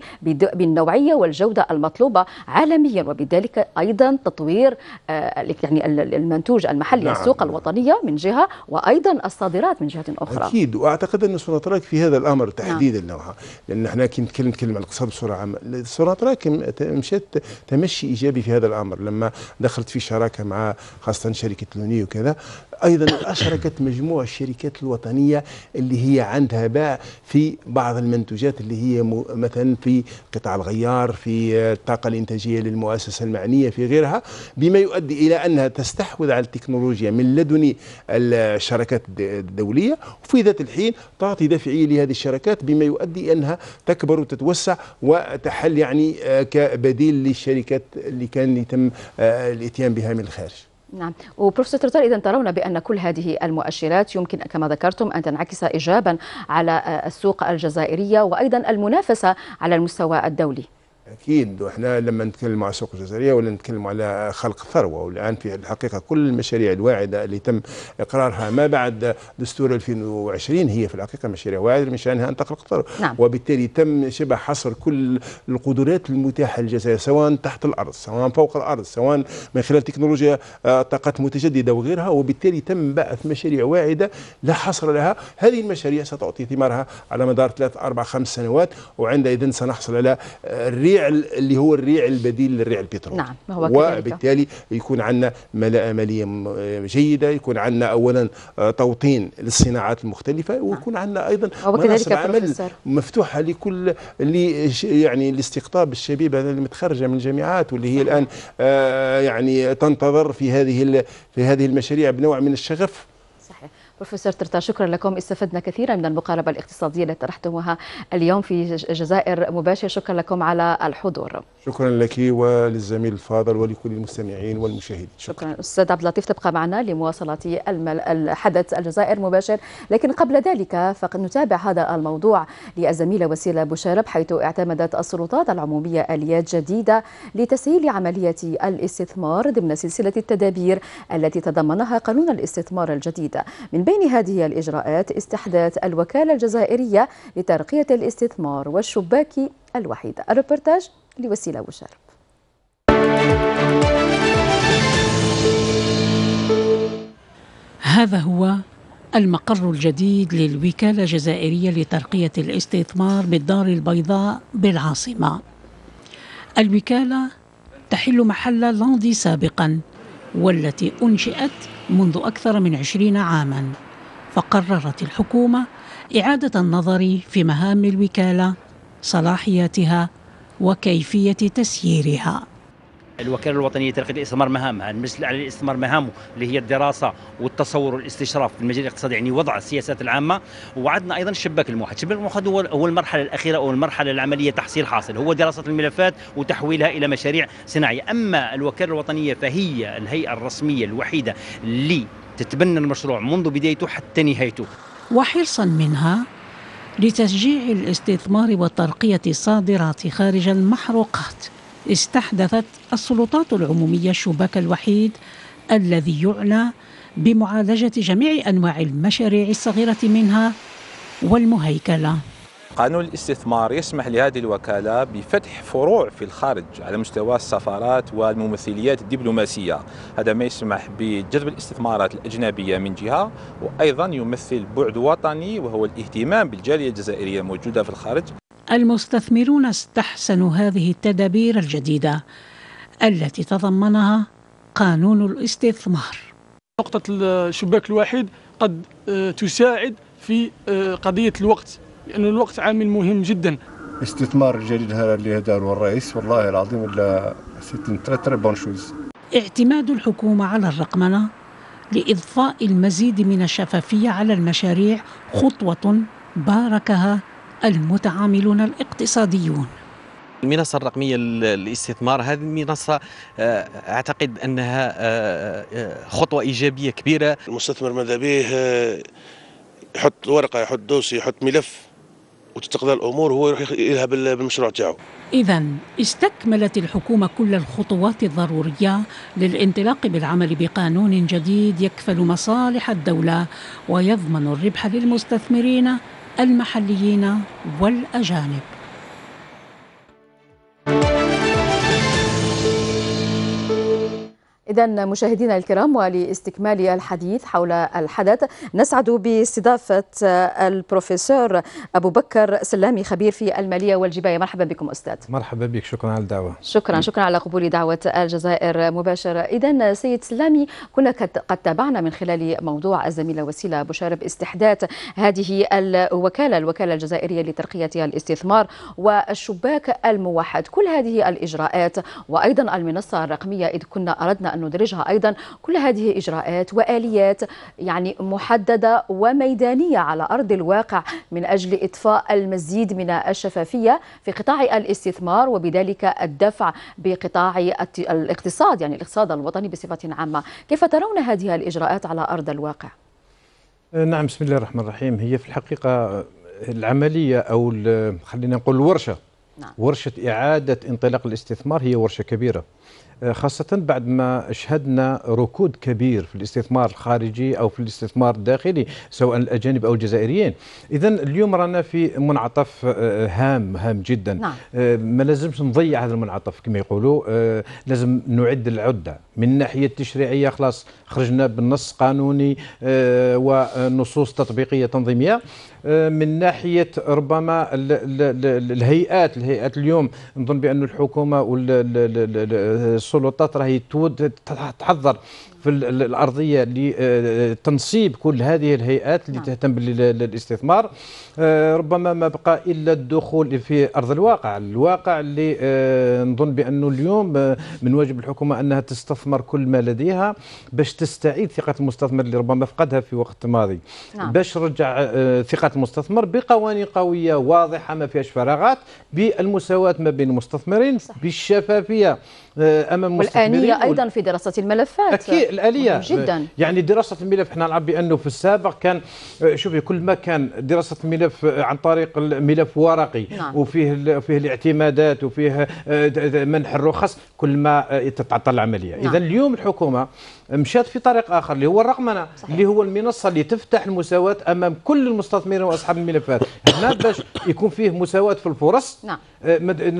بالنوعية والجودة المطلوبة عالميا وبذلك أيضا تطوير آه، يعني المنتوج المحلي نعم. السوق الوطنية من جهة وأيضا الصادرات من جهة أخرى أكيد واعتقد ان سوناتراك في هذا الامر تحديدا نعم. نوعا لان احنا كي نتكلم نتكلم عن الاقتصاد بصوره عامه سنتراك مشات تمشي ايجابي في هذا الامر لما دخلت في شراكه مع خاصه شركه لوني وكذا ايضا اشركت مجموعه الشركات الوطنيه اللي هي عندها باع في بعض المنتوجات اللي هي مثلا في قطاع الغيار في الطاقه الانتاجيه للمؤسسه المعنيه في غيرها بما يؤدي الى انها تستحوذ على التكنولوجيا من لدن الشركات الدوليه وفي ذات الحين تعطي دافعيه لهذه الشركات بما يؤدي انها تكبر وتتوسع وتحل يعني آه، كبديل للشركات اللي كان يتم آه، الاتيان بها من الخارج نعم وبروفيسور ترتال اذا ترون بان كل هذه المؤشرات يمكن كما ذكرتم ان تنعكس ايجابا على آه، السوق الجزائريه وايضا المنافسه على المستوى الدولي اكيد واحنا لما نتكلم على السوق الجزائريه ولا نتكلم على خلق ثروه والان في الحقيقه كل المشاريع الواعده اللي تم اقرارها ما بعد دستور 2020 هي في الحقيقه مشاريع واعده من شانها ان تخلق ثروه نعم. وبالتالي تم شبه حصر كل القدرات المتاحه للجزائر سواء تحت الارض سواء فوق الارض سواء من خلال تكنولوجيا آه، طاقات متجدده وغيرها وبالتالي تم بعث مشاريع واعده لا حصر لها هذه المشاريع ستعطي ثمارها على مدار ثلاث اربع خمس سنوات وعندئذ سنحصل على الريع اللي هو الريع البديل للريع البترولي نعم هو وبالتالي يكون عندنا ملاءه ماليه جيده يكون عندنا اولا آه، توطين للصناعات المختلفه نعم. ويكون عندنا ايضا مناصب عمل مفتوحه لكل اللي يعني لاستقطاب الشبيبه المتخرجه من الجامعات واللي هي الان آه، يعني تنتظر في هذه في هذه المشاريع بنوع من الشغف بروفيسور ترتا شكرا لكم استفدنا كثيرا من المقاربة الاقتصادية التي طرحتموها اليوم في جزائر مباشر شكرا لكم على الحضور شكرا لك وللزميل الفاضل ولكل المستمعين والمشاهدين شكرا, شكرا. أستاذ عبد اللطيف تبقى معنا لمواصلة الحدث الجزائر مباشر لكن قبل ذلك فقد نتابع هذا الموضوع للزميلة وسيلة بشارب حيث اعتمدت السلطات العمومية آليات جديدة لتسهيل عملية الاستثمار ضمن سلسلة التدابير التي تضمنها قانون الاستثمار الجديد من بين هذه الإجراءات استحداث الوكالة الجزائرية لترقية الاستثمار والشباك الوحيدة الروبرتاج لوسيلة بوشارب هذا هو المقر الجديد للوكالة الجزائرية لترقية الاستثمار بالدار البيضاء بالعاصمة الوكالة تحل محل لاندي سابقا والتي أنشئت منذ أكثر من عشرين عاماً فقررت الحكومة إعادة النظر في مهام الوكالة صلاحياتها وكيفية تسييرها الوكاله الوطنيه لترقيه الاستثمار مهامها، المجلس الاعلى للاستثمار مهامه اللي هي الدراسه والتصور والاستشراف في المجال الاقتصادي يعني وضع السياسات العامه، وعدنا ايضا الشباك الموحد، الشباك الموحد هو هو المرحله الاخيره او المرحله العمليه تحصيل حاصل، هو دراسه الملفات وتحويلها الى مشاريع صناعيه، اما الوكاله الوطنيه فهي الهيئه الرسميه الوحيده اللي تتبنى المشروع منذ بدايته حتى نهايته. وحرصا منها لتشجيع الاستثمار وترقيه الصادرات خارج المحروقات استحدثت السلطات العمومية الشباك الوحيد الذي يعنى بمعالجة جميع أنواع المشاريع الصغيرة منها والمهيكلة قانون الاستثمار يسمح لهذه الوكالة بفتح فروع في الخارج على مستوى السفارات والممثليات الدبلوماسية هذا ما يسمح بجذب الاستثمارات الأجنبية من جهة وأيضا يمثل بعد وطني وهو الاهتمام بالجالية الجزائرية الموجودة في الخارج المستثمرون استحسنوا هذه التدابير الجديدة التي تضمنها قانون الاستثمار نقطة الشباك الواحد قد آه، تساعد في آه، قضية الوقت لأن الوقت عامل مهم جدا الاستثمار الجديد هذا اللي داره الرئيس والله العظيم الا تري بون شوز اعتماد الحكومة على الرقمنة لإضفاء المزيد من الشفافية على المشاريع خطوة باركها المتعاملون الاقتصاديون المنصة الرقمية للاستثمار هذه المنصة آه، أعتقد أنها آه، آه، خطوة إيجابية كبيرة المستثمر ماذا به يحط ورقة يحط دوسي يحط ملف وتتقضى الأمور هو يذهب بالمشروع تاعو إذا استكملت الحكومة كل الخطوات الضرورية للانطلاق بالعمل بقانون جديد يكفل مصالح الدولة ويضمن الربح للمستثمرين المحليين والأجانب إذا مشاهدينا الكرام ولاستكمال الحديث حول الحدث نسعد باستضافة البروفيسور أبو بكر سلامي خبير في المالية والجباية مرحبا بكم أستاذ مرحبا بك شكرا على الدعوة شكرا شكرا على قبول دعوة الجزائر مباشرة إذا سيد سلامي كنا قد تابعنا من خلال موضوع الزميلة وسيلة بشارب استحداث هذه الوكالة الوكالة الجزائرية لترقية الاستثمار والشباك الموحد كل هذه الإجراءات وأيضا المنصة الرقمية إذ كنا أردنا أن ندرجها أيضا كل هذه إجراءات وآليات يعني محددة وميدانية على أرض الواقع من أجل إطفاء المزيد من الشفافية في قطاع الاستثمار وبذلك الدفع بقطاع الاقتصاد يعني الاقتصاد الوطني بصفة عامة كيف ترون هذه الإجراءات على أرض الواقع؟ أه، نعم بسم الله الرحمن الرحيم هي في الحقيقة العملية أو خلينا نقول الورشة نعم. ورشة إعادة انطلاق الاستثمار هي ورشة كبيرة آه، خاصة بعد ما شهدنا ركود كبير في الاستثمار الخارجي أو في الاستثمار الداخلي سواء الأجانب أو الجزائريين إذا اليوم رانا في منعطف آه، هام هام جدا نعم. آه، ما لازمش نضيع هذا المنعطف كما يقولوا لازم نعد العدة من الناحية التشريعية خلاص خرجنا بالنص قانوني آه، ونصوص تطبيقية تنظيمية آه، من ناحية ربما الهيئات الهيئات اليوم نظن بأن الحكومة والسلطات راهي تحضر في الارضيه لتنصيب آه، كل هذه الهيئات اللي نعم. تهتم بالاستثمار آه، ربما ما بقى الا الدخول في ارض الواقع الواقع اللي آه، نظن بانه اليوم من واجب الحكومه انها تستثمر كل ما لديها باش تستعيد ثقه المستثمر اللي ربما فقدها في وقت ماضي نعم. باش ترجع ثقه المستثمر بقوانين قويه واضحه ما فيهاش فراغات بالمساواه ما بين المستثمرين بالشفافيه آه، امام والآنية ايضا في دراسه الملفات اكيد الاليه جدا يعني دراسه الملف احنا نعرف بانه في السابق كان آه، شوفي كل ما كان دراسه الملف آه، عن طريق الملف ورقي نعم. وفيه فيه الاعتمادات وفيه منح الرخص كل ما تتعطل العمليه نعم. اذا اليوم الحكومه مشات في طريق اخر اللي هو الرقمنه صحيح. اللي هو المنصه اللي تفتح المساواه امام كل المستثمرين واصحاب الملفات هنا باش يكون فيه مساواه في الفرص نعم. آه،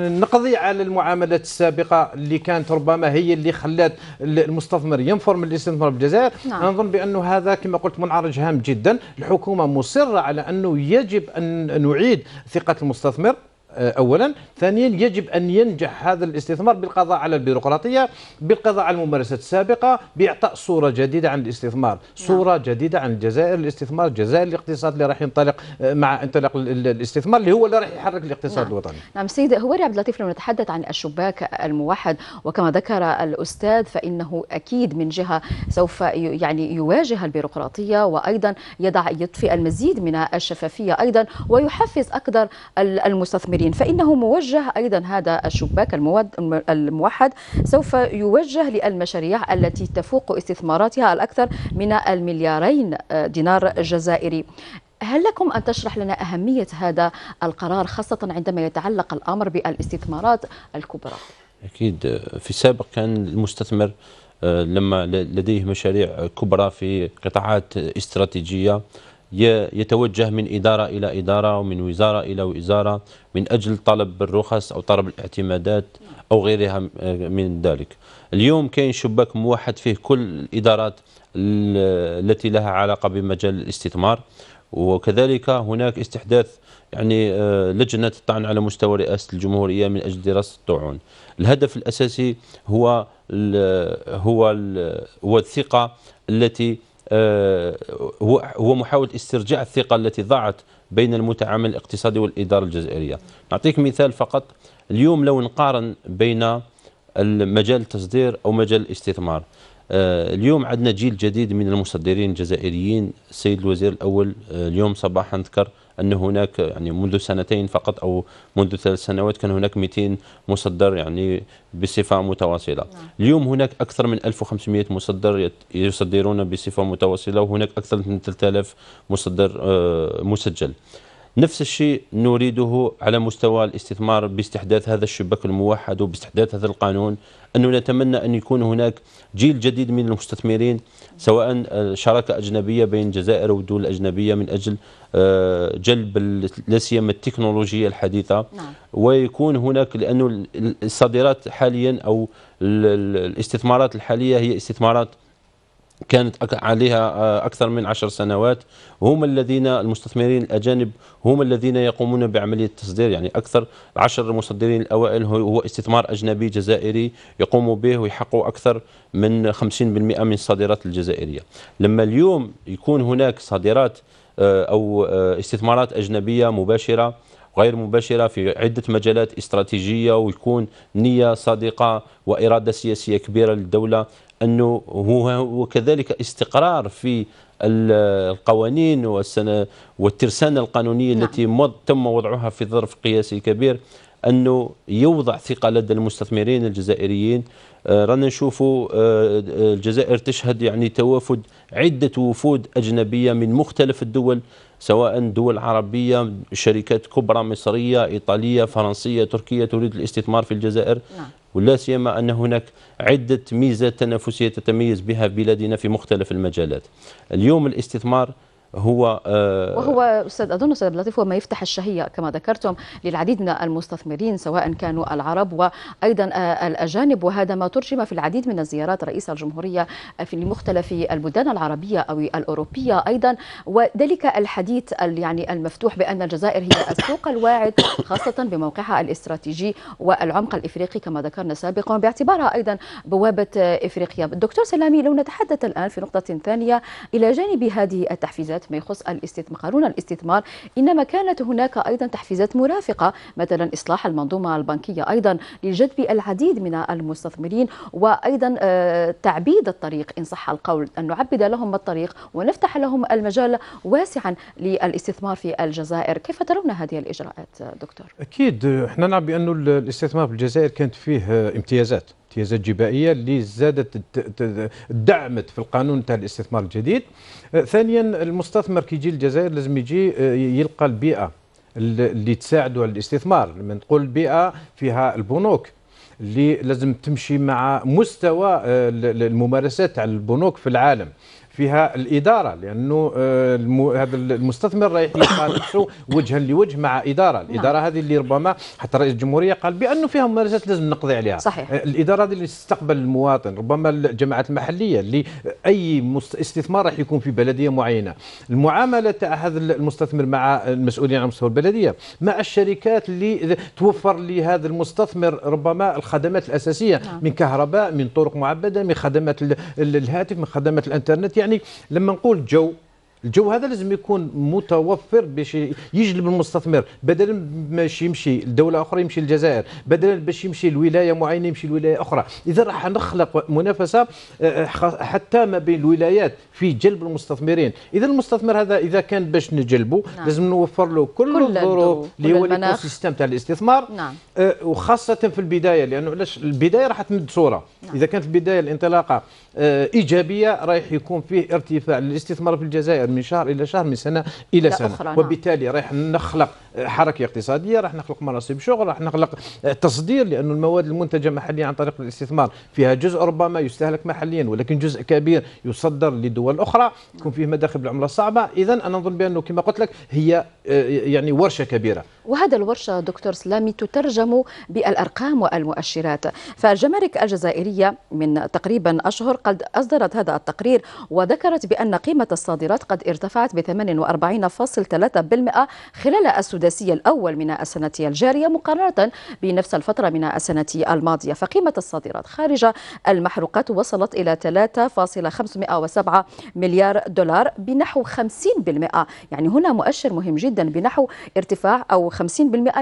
نقضي على المعاملات السابقه اللي كانت ربما هي اللي خلات المستثمر ينفر من الاستثمار بالجزائر نعم. نظن بانه هذا كما قلت منعرج هام جدا الحكومه مصره على انه يجب ان نعيد ثقه المستثمر آه، أولا ثانيا يجب أن ينجح هذا الاستثمار بالقضاء على البيروقراطية بالقضاء على الممارسات السابقة بإعطاء صورة جديدة عن الاستثمار نعم. صورة جديدة عن الجزائر الاستثمار الجزائر الاقتصاد اللي راح ينطلق آه، مع انطلاق الاستثمار اللي هو اللي راح يحرك الاقتصاد نعم. الوطني نعم سيد هواري عبد اللطيف لما نتحدث عن الشباك الموحد وكما ذكر الأستاذ فإنه أكيد من جهة سوف يعني يواجه البيروقراطية وأيضا يدع يطفئ المزيد من الشفافية أيضا ويحفز أكثر المستثمرين الموحدين فإنه موجه أيضا هذا الشباك الموحد سوف يوجه للمشاريع التي تفوق استثماراتها الأكثر من المليارين آه، دينار جزائري هل لكم أن تشرح لنا أهمية هذا القرار خاصة عندما يتعلق الأمر بالاستثمارات الكبرى؟ أكيد آه، في السابق كان المستثمر آه، لما لديه مشاريع كبرى في قطاعات استراتيجية يتوجه من إدارة إلى إدارة ومن وزارة إلى وزارة من أجل طلب الرخص أو طلب الاعتمادات أو غيرها آه، من ذلك اليوم كاين شباك موحد فيه كل الإدارات التي لها علاقة بمجال الاستثمار وكذلك هناك استحداث يعني آه، لجنة الطعن على مستوى رئاسة الجمهورية من أجل دراسة الطعون الهدف الأساسي هو الـ هو الـ هو الثقة التي آه، هو محاولة استرجاع الثقة التي ضاعت بين المتعامل الاقتصادي والإدارة الجزائرية نعطيك مثال فقط اليوم لو نقارن بين مجال التصدير أو مجال الاستثمار آه، اليوم عندنا جيل جديد من المصدرين الجزائريين السيد الوزير الاول آه، اليوم صباحا ذكر ان هناك يعني منذ سنتين فقط او منذ ثلاث سنوات كان هناك 200 مصدر يعني بصفه متواصله نعم. اليوم هناك اكثر من 1500 مصدر يصدرون بصفه متواصله وهناك اكثر من 3000 مصدر آه، مسجل نفس الشيء نريده على مستوى الاستثمار باستحداث هذا الشباك الموحد وباستحداث هذا القانون أنه نتمنى أن يكون هناك جيل جديد من المستثمرين سواء شراكة أجنبية بين الجزائر والدول الأجنبية من أجل آه، جلب لا سيما التكنولوجيا الحديثة نعم. ويكون هناك لأنه الصادرات حاليا أو الاستثمارات الحالية هي استثمارات كانت عليها آه، أكثر من عشر سنوات هم الذين المستثمرين الأجانب هم الذين يقومون بعملية التصدير يعني أكثر عشر مصدرين الأوائل هو استثمار أجنبي جزائري يقوم به ويحقوا أكثر من 50% من الصادرات الجزائرية لما اليوم يكون هناك صادرات آه، أو آه، استثمارات أجنبية مباشرة غير مباشرة في عدة مجالات استراتيجية ويكون نية صادقة وإرادة سياسية كبيرة للدولة أنه هو وكذلك استقرار في القوانين والترسانة القانونية نعم. التي تم وضعها في ظرف قياسي كبير أنه يوضع ثقة لدى المستثمرين الجزائريين آه، رانا نشوفوا آه، الجزائر تشهد يعني توافد عدة وفود أجنبية من مختلف الدول سواء دول عربية شركات كبرى مصرية إيطالية فرنسية تركية تريد الاستثمار في الجزائر نعم. ولا سيما أن هناك عدة ميزات تنافسية تتميز بها بلادنا في مختلف المجالات اليوم الاستثمار هو آه وهو استاذ اظن استاذ لطيف هو ما يفتح الشهيه كما ذكرتم للعديد من المستثمرين سواء كانوا العرب وايضا آه الاجانب وهذا ما ترجم في العديد من الزيارات رئيس الجمهوريه آه، في مختلف البلدان العربيه او الاوروبيه ايضا وذلك الحديث يعني المفتوح بان الجزائر هي السوق الواعد خاصه بموقعها الاستراتيجي والعمق الافريقي كما ذكرنا سابقا باعتبارها ايضا بوابه افريقيا دكتور سلامي لو نتحدث الان في نقطه ثانيه الى جانب هذه التحفيزات تحفيزات ما يخص الاستثمار قانون الاستثمار إنما كانت هناك أيضا تحفيزات مرافقة مثلا إصلاح المنظومة البنكية أيضا لجذب العديد من المستثمرين وأيضا آه، تعبيد الطريق إن صح القول أن نعبد لهم الطريق ونفتح لهم المجال واسعا للاستثمار في الجزائر كيف ترون هذه الإجراءات دكتور؟ أكيد احنا نعرف بأنه الاستثمار في الجزائر كانت فيه امتيازات الامتيازات الجبائيه اللي زادت دعمت في القانون تاع الاستثمار الجديد آه، ثانيا المستثمر كي يجي للجزائر لازم يجي آه، يلقى البيئه اللي تساعده على الاستثمار لما نقول البيئه فيها البنوك اللي لازم تمشي مع مستوى آه، الممارسات على البنوك في العالم فيها الاداره لانه آه، هذا المستثمر رايح يلقى نفسه وجها لوجه مع اداره، نعم. الاداره هذه اللي ربما حتى رئيس الجمهوريه قال بانه فيها ممارسات لازم نقضي عليها. صحيح. آه، الاداره هذه اللي تستقبل المواطن، ربما الجماعات المحليه اللي اي استثمار راح يكون في بلديه معينه. المعامله تاع هذا المستثمر مع المسؤولين على مستوى البلديه، مع الشركات اللي توفر لهذا المستثمر ربما الخدمات الاساسيه نعم. من كهرباء، من طرق معبده، من خدمات الهاتف، من خدمات الانترنت، يعني يعني لما نقول جو الجو هذا لازم يكون متوفر باش يجلب المستثمر بدلا باش يمشي لدوله اخرى يمشي للجزائر بدلا باش يمشي لولايه معينه يمشي لولايه اخرى اذا راح نخلق منافسه آه، حتى ما بين الولايات في جلب المستثمرين اذا المستثمر هذا اذا كان باش نجلبه نعم. لازم نوفر له كل, كل الظروف اللي هو السيستم تاع الاستثمار نعم. آه، وخاصه في البدايه لانه علاش البدايه راح تمد صوره نعم. اذا كانت البدايه الانطلاقه آه، ايجابيه رايح يكون فيه ارتفاع للاستثمار في الجزائر من شهر الى شهر من سنه الى سنه أخرى نعم. وبالتالي رايح نخلق حركه اقتصاديه راح نخلق مناصب شغل راح نخلق تصدير لانه المواد المنتجه محليا عن طريق الاستثمار فيها جزء ربما يستهلك محليا ولكن جزء كبير يصدر لدول اخرى يكون فيه مداخل بالعمله الصعبه اذا انا نظن بانه كما قلت لك هي آه، يعني ورشه كبيره وهذا الورشه دكتور سلامي تترجم بالارقام والمؤشرات فالجمارك الجزائريه من تقريبا اشهر قد اصدرت هذا التقرير وذكرت بان قيمه الصادرات قد ارتفعت ب 48.3% خلال السودان السداسي الأول من السنة الجارية مقارنة بنفس الفترة من السنة الماضية فقيمة الصادرات خارج المحروقات وصلت إلى 3.507 مليار دولار بنحو 50% يعني هنا مؤشر مهم جدا بنحو ارتفاع أو 50%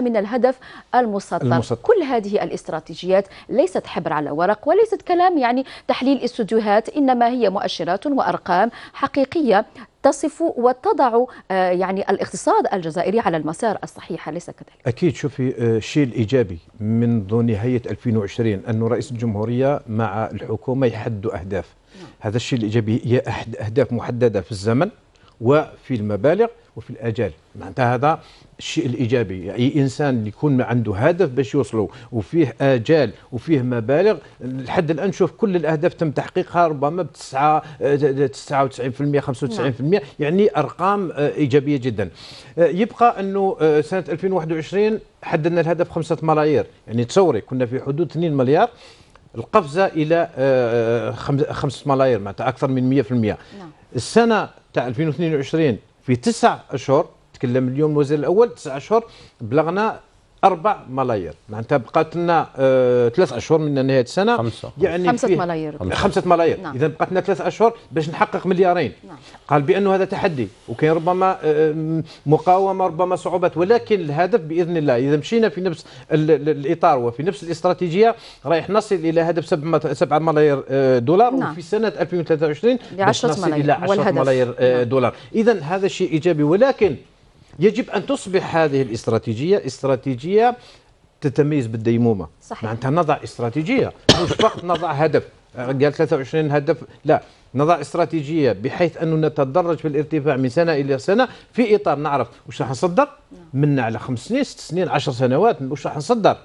من الهدف المسطر, المسطر. كل هذه الاستراتيجيات ليست حبر على ورق وليست كلام يعني تحليل استوديوهات إنما هي مؤشرات وأرقام حقيقية تصف وتضع آه، يعني الاقتصاد الجزائري على المسار الصحيح أليس كذلك؟ أكيد شوفي الشيء آه، الإيجابي منذ نهاية 2020 انه رئيس الجمهورية مع الحكومة يحدوا أهداف نعم. هذا الشيء الإيجابي هي أهداف محددة في الزمن وفي المبالغ وفي الأجال معناتها هذا الشيء الايجابي يعني انسان اللي يكون عنده هدف باش يوصله وفيه اجال وفيه مبالغ لحد الان شوف كل الاهداف تم تحقيقها ربما ب 9 99% 95% يعني ارقام آه، ايجابيه جدا آه، يبقى انه آه، سنه 2021 حددنا الهدف 5 ملايير يعني تصوري كنا في حدود 2 مليار القفزه الى 5 ملايير معناتها اكثر من 100% نعم. السنه تاع 2022 في تسع اشهر تكلم اليوم الوزير الاول تسع اشهر بلغنا اربع ملايير معناتها بقات لنا آه ثلاث اشهر من نهايه السنه خمسة. يعني خمسة ملايير خمسة ملايير نعم. اذا بقات لنا ثلاث اشهر باش نحقق مليارين نعم. قال بانه هذا تحدي وكاين ربما آه مقاومه ربما صعوبات ولكن الهدف باذن الله اذا مشينا في نفس الاطار وفي نفس الاستراتيجيه رايح نصل الى هدف سبع ملايير آه، دولار نعم. وفي سنه 2023 باش نصل ملايير. الى 10 ملايير آه، نعم. دولار اذا هذا شيء ايجابي ولكن يجب أن تصبح هذه الاستراتيجية استراتيجية تتميز بالديمومة صحيح. معناتها نضع استراتيجية مش فقط نضع هدف قال 23 هدف لا نضع استراتيجية بحيث أنه نتدرج في الارتفاع من سنة إلى سنة في إطار نعرف واش راح نصدر نعم. منا على خمس سنين ست سنين عشر سنوات واش راح نصدر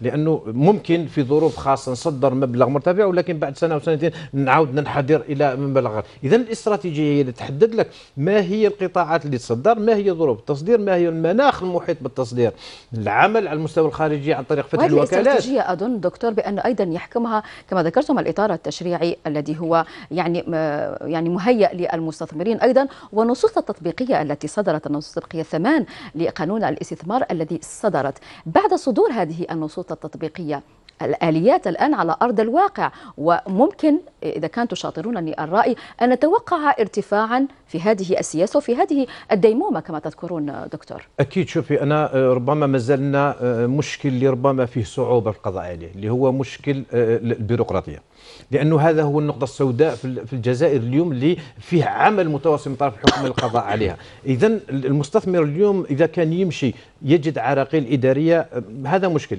لانه ممكن في ظروف خاصه نصدر مبلغ مرتفع ولكن بعد سنه او سنتين نعاود ننحدر الى مبلغ اذا الاستراتيجيه هي اللي تحدد لك ما هي القطاعات اللي تصدر ما هي ظروف التصدير ما هي المناخ المحيط بالتصدير العمل على المستوى الخارجي عن طريق فتح الوكالات الاستراتيجيه اظن دكتور بان ايضا يحكمها كما ذكرتم الاطار التشريعي الذي هو يعني آه، يعني مهيئ للمستثمرين ايضا والنصوص التطبيقيه التي صدرت النصوص التطبيقيه ثمان لقانون الاستثمار الذي صدرت بعد صدور هذه النصوص السلطة التطبيقية الآليات الآن على أرض الواقع وممكن إذا كان تشاطرونني الرأي أن نتوقع ارتفاعا في هذه السياسة وفي هذه الديمومة كما تذكرون دكتور أكيد شوفي أنا آه، ربما ما زلنا آه، مشكل اللي ربما فيه صعوبة في القضاء عليه اللي هو مشكل آه، البيروقراطية لأنه هذا هو النقطة السوداء في الجزائر اليوم اللي فيه عمل متواصل من طرف الحكومة للقضاء عليها إذا المستثمر اليوم إذا كان يمشي يجد عراقيل إدارية هذا مشكل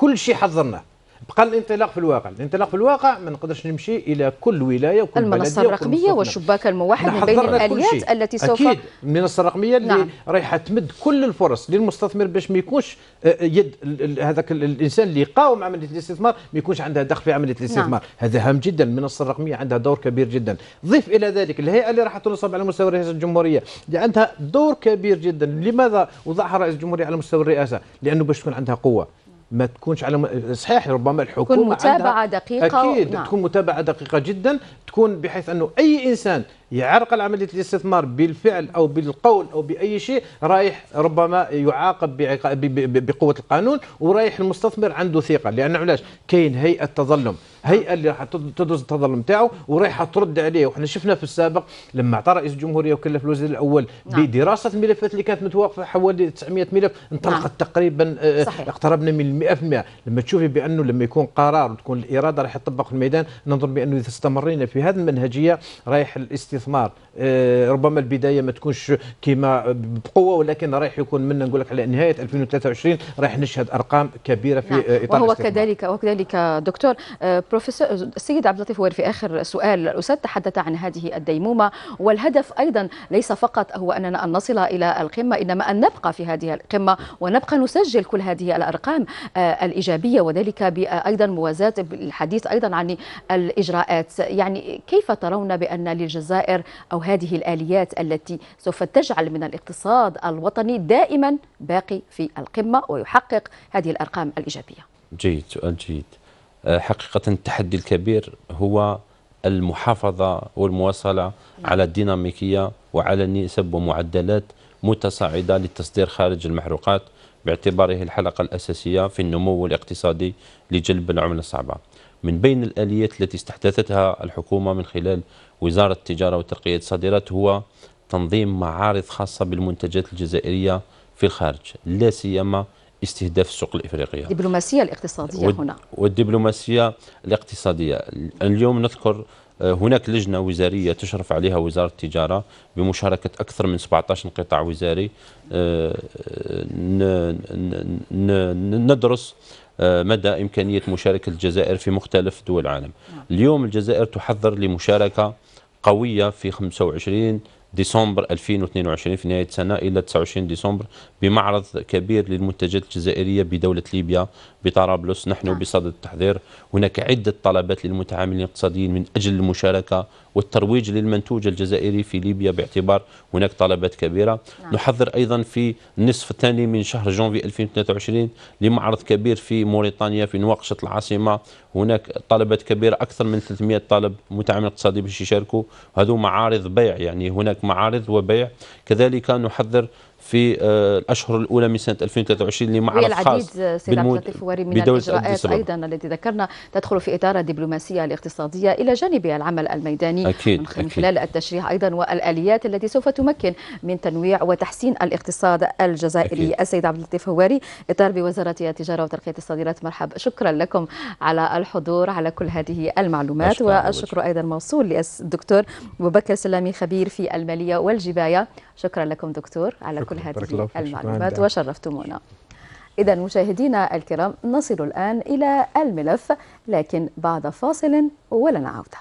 كل شيء حضرناه بقى الانطلاق في الواقع الانطلاق في الواقع ما نقدرش نمشي الى كل ولايه وكل المنصه الرقميه والشباك الموحد من بين الاليات التي سوف اكيد المنصه الرقميه اللي نعم. رايحه تمد كل الفرص للمستثمر باش ما يكونش آه، آه، يد هذاك الانسان اللي يقاوم عمليه الاستثمار ما يكونش عندها دخل في عمليه الاستثمار نعم. هذا هام جدا المنصه الرقميه عندها دور كبير جدا ضيف الى ذلك الهيئه اللي راح تنصب على مستوى رئاسه الجمهوريه اللي عندها دور كبير جدا لماذا وضعها رئيس الجمهوريه على مستوى الرئاسه لانه باش تكون عندها قوه ما تكونش على صحيح ربما الحكومه تكون متابعه دقيقه اكيد نعم. تكون متابعه دقيقه جدا تكون بحيث انه اي انسان يعرقل عمليه الاستثمار بالفعل او بالقول او باي شيء رايح ربما يعاقب بقوه القانون ورايح المستثمر عنده ثقه لانه علاش كاين هيئه تظلم هيئه اللي راح تدرس التظلم تاعو ورايحه ترد عليه وحنا شفنا في السابق لما اعطى رئيس الجمهوريه وكلف الوزير الاول نعم. بدراسه الملفات اللي كانت متوقفه حوالي 900 ملف انطلقت نعم. تقريبا آه، آه، صحيح. اقتربنا من 100% لما تشوفي بانه لما يكون قرار وتكون الاراده راح تطبق في الميدان ننظر بانه اذا استمرينا في بهذه هذه المنهجيه رايح الاستثمار آه، ربما البدايه ما تكونش كما بقوه ولكن رايح يكون منا نقول لك على نهايه 2023 رايح نشهد ارقام كبيره في آه، نعم. اطار وهو الاستثمار. كذلك وكذلك دكتور آه، بروفيسور السيد عبد اللطيف في اخر سؤال الاستاذ تحدث عن هذه الديمومه والهدف ايضا ليس فقط هو اننا ان نصل الى القمه انما ان نبقى في هذه القمه ونبقى نسجل كل هذه الارقام الايجابيه وذلك ايضا موازاه الحديث ايضا عن الاجراءات يعني كيف ترون بأن للجزائر أو هذه الآليات التي سوف تجعل من الاقتصاد الوطني دائما باقي في القمة ويحقق هذه الأرقام الإيجابية جيد سؤال جيد آه، حقيقة التحدي الكبير هو المحافظة والمواصلة نعم. على الديناميكية وعلى نسب ومعدلات متصاعدة للتصدير خارج المحروقات باعتباره الحلقة الأساسية في النمو الاقتصادي لجلب العملة الصعبة من بين الآليات التي استحدثتها الحكومة من خلال وزارة التجارة وترقية الصادرات هو تنظيم معارض خاصة بالمنتجات الجزائرية في الخارج لا سيما استهداف السوق الإفريقية الدبلوماسية الاقتصادية هنا والدبلوماسية الاقتصادية اليوم نذكر آه، هناك لجنة وزارية تشرف عليها وزارة التجارة بمشاركة أكثر من 17 قطاع وزاري آه، آه، ندرس آه، مدى إمكانية مشاركة الجزائر في مختلف دول العالم اليوم الجزائر تحضر لمشاركة قوية في 25 ديسمبر 2022 في نهاية السنة إلى 29 ديسمبر بمعرض كبير للمنتجات الجزائرية بدولة ليبيا بطرابلس نحن نعم. بصدد التحضير هناك عدة طلبات للمتعاملين الاقتصاديين من أجل المشاركة والترويج للمنتوج الجزائري في ليبيا باعتبار هناك طلبات كبيرة نعم. نحضر أيضا في النصف الثاني من شهر جونفي 2023 لمعرض كبير في موريتانيا في نواقشة العاصمة هناك طلبات كبيرة أكثر من 300 طالب متعامل اقتصادي باش يشاركوا هذو معارض بيع يعني هناك معارض وبيع كذلك نحضر في آه، الاشهر الاولى من سنه 2023 لمعرض خاص بالمود من الاجراءات ايضا التي ذكرنا تدخل في اطار الدبلوماسيه الاقتصاديه الى جانب العمل الميداني أكيد من أكيد. خلال التشريح ايضا والاليات التي سوف تمكن من تنويع وتحسين الاقتصاد الجزائري أكيد. السيد عبد اللطيف هواري اطار بوزاره التجاره وترقيه الصادرات مرحبا شكرا لكم على الحضور على كل هذه المعلومات والشكر ايضا موصول للدكتور بكر سلامي خبير في الماليه والجبايه شكرا لكم دكتور على شكرا. كل هذه المعلومات وشرفتمونا إذا مشاهدينا الكرام نصل الآن إلى الملف لكن بعد فاصل ولنا عودة.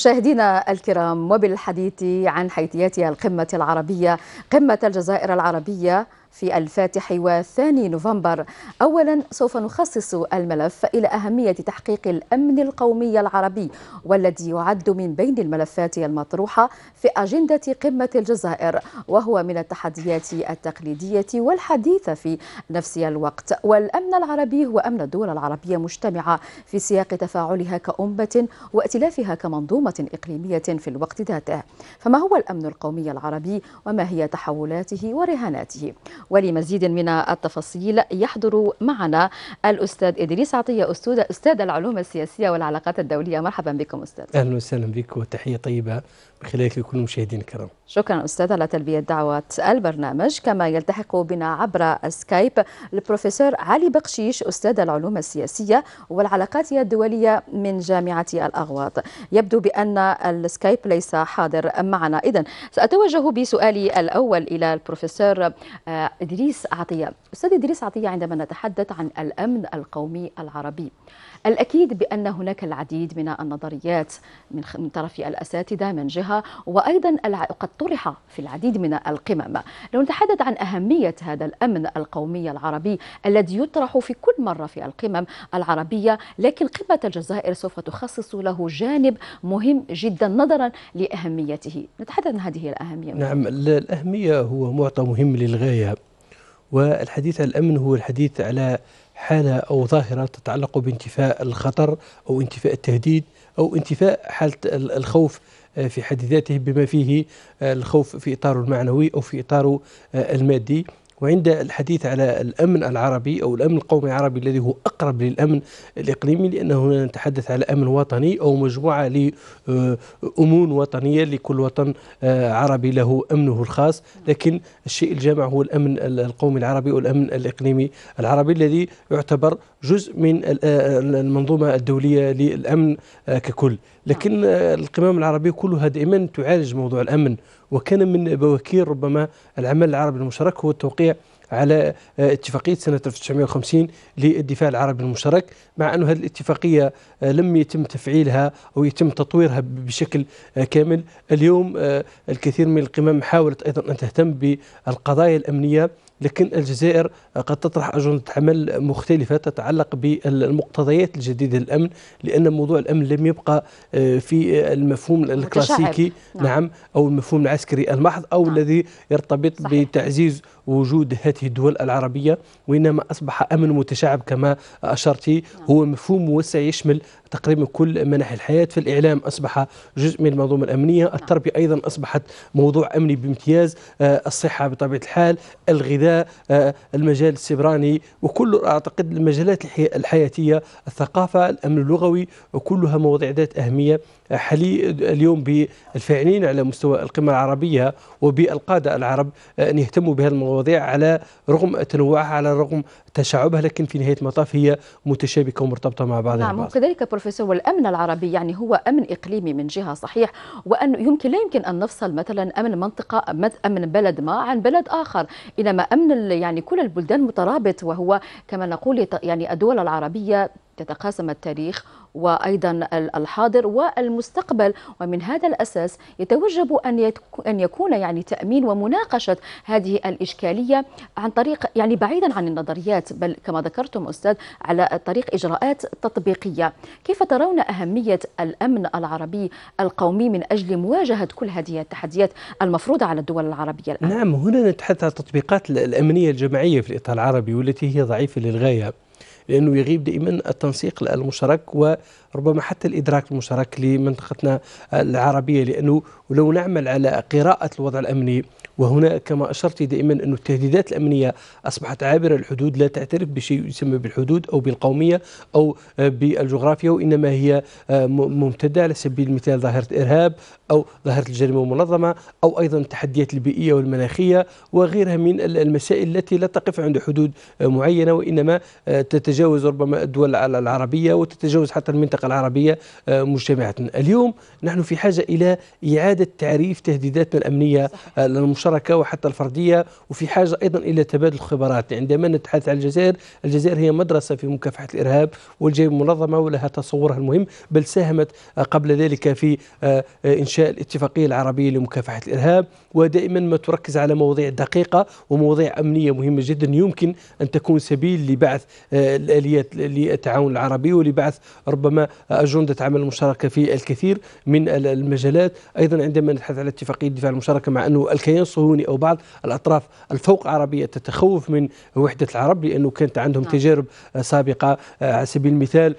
مشاهدينا الكرام وبالحديث عن حيثيات القمة العربية قمة الجزائر العربية في الفاتح وثاني نوفمبر أولا سوف نخصص الملف إلى أهمية تحقيق الأمن القومي العربي والذي يعد من بين الملفات المطروحة في أجندة قمة الجزائر وهو من التحديات التقليدية والحديثة في نفس الوقت والأمن العربي هو أمن الدول العربية مجتمعة في سياق تفاعلها كأمة وائتلافها كمنظومة إقليمية في الوقت ذاته فما هو الأمن القومي العربي وما هي تحولاته ورهاناته ولمزيد من التفاصيل يحضر معنا الأستاذ إدريس عطية أستاذ, أستاذ العلوم السياسية والعلاقات الدولية مرحبا بكم أستاذ أهلا وسهلا بك وتحية طيبة خلالك لكل المشاهدين الكرام شكرا أستاذ على تلبية دعوة البرنامج كما يلتحق بنا عبر سكايب البروفيسور علي بقشيش أستاذ العلوم السياسية والعلاقات الدولية من جامعة الأغواط يبدو بأن السكايب ليس حاضر معنا إذا سأتوجه بسؤالي الأول إلى البروفيسور آه، إدريس عطية أستاذ إدريس عطية عندما نتحدث عن الأمن القومي العربي الأكيد بأن هناك العديد من النظريات من طرف الأساتذة من جهة وأيضا قد طرح في العديد من القمم لو نتحدث عن أهمية هذا الأمن القومي العربي الذي يطرح في كل مرة في القمم العربية لكن قمة الجزائر سوف تخصص له جانب مهم جدا نظرا لأهميته نتحدث عن هذه الأهمية نعم الأهمية هو معطى مهم للغاية والحديث عن الأمن هو الحديث على حالة أو ظاهرة تتعلق بانتفاء الخطر أو انتفاء التهديد أو انتفاء حالة الخوف آه، في حد ذاته بما فيه آه، الخوف في إطاره المعنوي أو في إطاره آه، المادي وعند الحديث على الأمن العربي أو الأمن القومي العربي الذي هو أقرب للأمن الإقليمي لأن هنا نتحدث على أمن وطني أو مجموعة لأمون وطنية لكل وطن آه، عربي له أمنه الخاص لكن الشيء الجامع هو الأمن القومي العربي او الامن الإقليمي العربي الذي يعتبر جزء من آه، المنظومة الدولية للأمن آه، ككل لكن القمم العربية كلها دائما تعالج موضوع الأمن وكان من بواكير ربما العمل العربي المشترك هو التوقيع على آه، اتفاقية سنة 1950 للدفاع العربي المشترك مع أن هذه الاتفاقية آه، لم يتم تفعيلها أو يتم تطويرها بشكل آه، كامل اليوم الكثير من القمم حاولت أيضا أن تهتم بالقضايا الأمنية لكن الجزائر قد تطرح أجندة عمل مختلفة تتعلق بالمقتضيات الجديدة للأمن لأن موضوع الأمن لم يبقى آه، في المفهوم الكلاسيكي نعم. نعم أو المفهوم العسكري المحض أو نعم. الذي يرتبط صحيح. بتعزيز وجود هذه الدول العربية وإنما أصبح أمن متشعب كما أشرت نعم. هو مفهوم موسع يشمل تقريبا كل مناحي الحياة فالإعلام أصبح جزء من المنظومة الأمنية نعم. التربية أيضا أصبحت موضوع أمني بامتياز آه، الصحة بطبيعة الحال الغذاء آه، المجال السبراني وكل أعتقد المجالات الحياتية الثقافة الأمن اللغوي وكلها مواضيع ذات أهمية حالي اليوم بالفاعلين على مستوى القمة العربية وبالقادة العرب آه، أن يهتموا بهذه المواضيع على رغم تنوعها على رغم تشعبها لكن في نهاية المطاف هي متشابكة ومرتبطة مع بعضها نعم البعض. وكذلك بروفيسور والأمن العربي يعني هو أمن إقليمي من جهة صحيح وأن يمكن لا يمكن أن نفصل مثلا أمن منطقة أمن بلد ما عن بلد آخر إنما أمن يعني كل البلدان مترابط وهو كما نقول يعني الدول العربية تتقاسم التاريخ وأيضا الحاضر والمستقبل ومن هذا الأساس يتوجب أن أن يكون يعني تأمين ومناقشة هذه الإشكالية عن طريق يعني بعيدا عن النظريات بل كما ذكرتم أستاذ على طريق إجراءات تطبيقية كيف ترون أهمية الأمن العربي القومي من أجل مواجهة كل هذه التحديات المفروضة على الدول العربية الآن؟ نعم هنا نتحدث عن التطبيقات الأمنية الجماعية في الإطار العربي والتي هي ضعيفة للغاية لأنه يغيب دائما التنسيق المشترك وربما حتى الإدراك المشترك لمنطقتنا العربية لأنه لو نعمل على قراءة الوضع الأمني وهنا كما أشرت دائما أن التهديدات الأمنية أصبحت عابرة الحدود لا تعترف بشيء يسمى بالحدود أو بالقومية أو بالجغرافيا وإنما هي ممتدة على سبيل المثال ظاهرة إرهاب أو ظاهرة الجريمة المنظمة أو أيضا التحديات البيئية والمناخية وغيرها من المسائل التي لا تقف عند حدود معينة وإنما آه، تتجاوز ربما الدول العربية وتتجاوز حتى المنطقة العربية آه، مجتمعاتنا اليوم نحن في حاجة إلى إعادة تعريف تهديداتنا الأمنية المشتركة آه، وحتى الفردية وفي حاجة أيضا إلى تبادل الخبرات عندما نتحدث عن الجزائر الجزائر هي مدرسة في مكافحة الإرهاب والجريمة المنظمة ولها تصورها المهم بل ساهمت قبل ذلك في إنشاء انشاء الاتفاقيه العربيه لمكافحه الارهاب ودائما ما تركز على مواضيع دقيقه ومواضيع امنيه مهمه جدا يمكن ان تكون سبيل لبعث آه، الاليات للتعاون العربي ولبعث ربما اجنده عمل مشتركه في الكثير من المجالات ايضا عندما نبحث على اتفاقيه الدفاع المشتركه مع انه الكيان الصهيوني او بعض الاطراف الفوق عربيه تتخوف من وحده العرب لانه كانت عندهم نعم. تجارب آه، سابقه آه، على سبيل المثال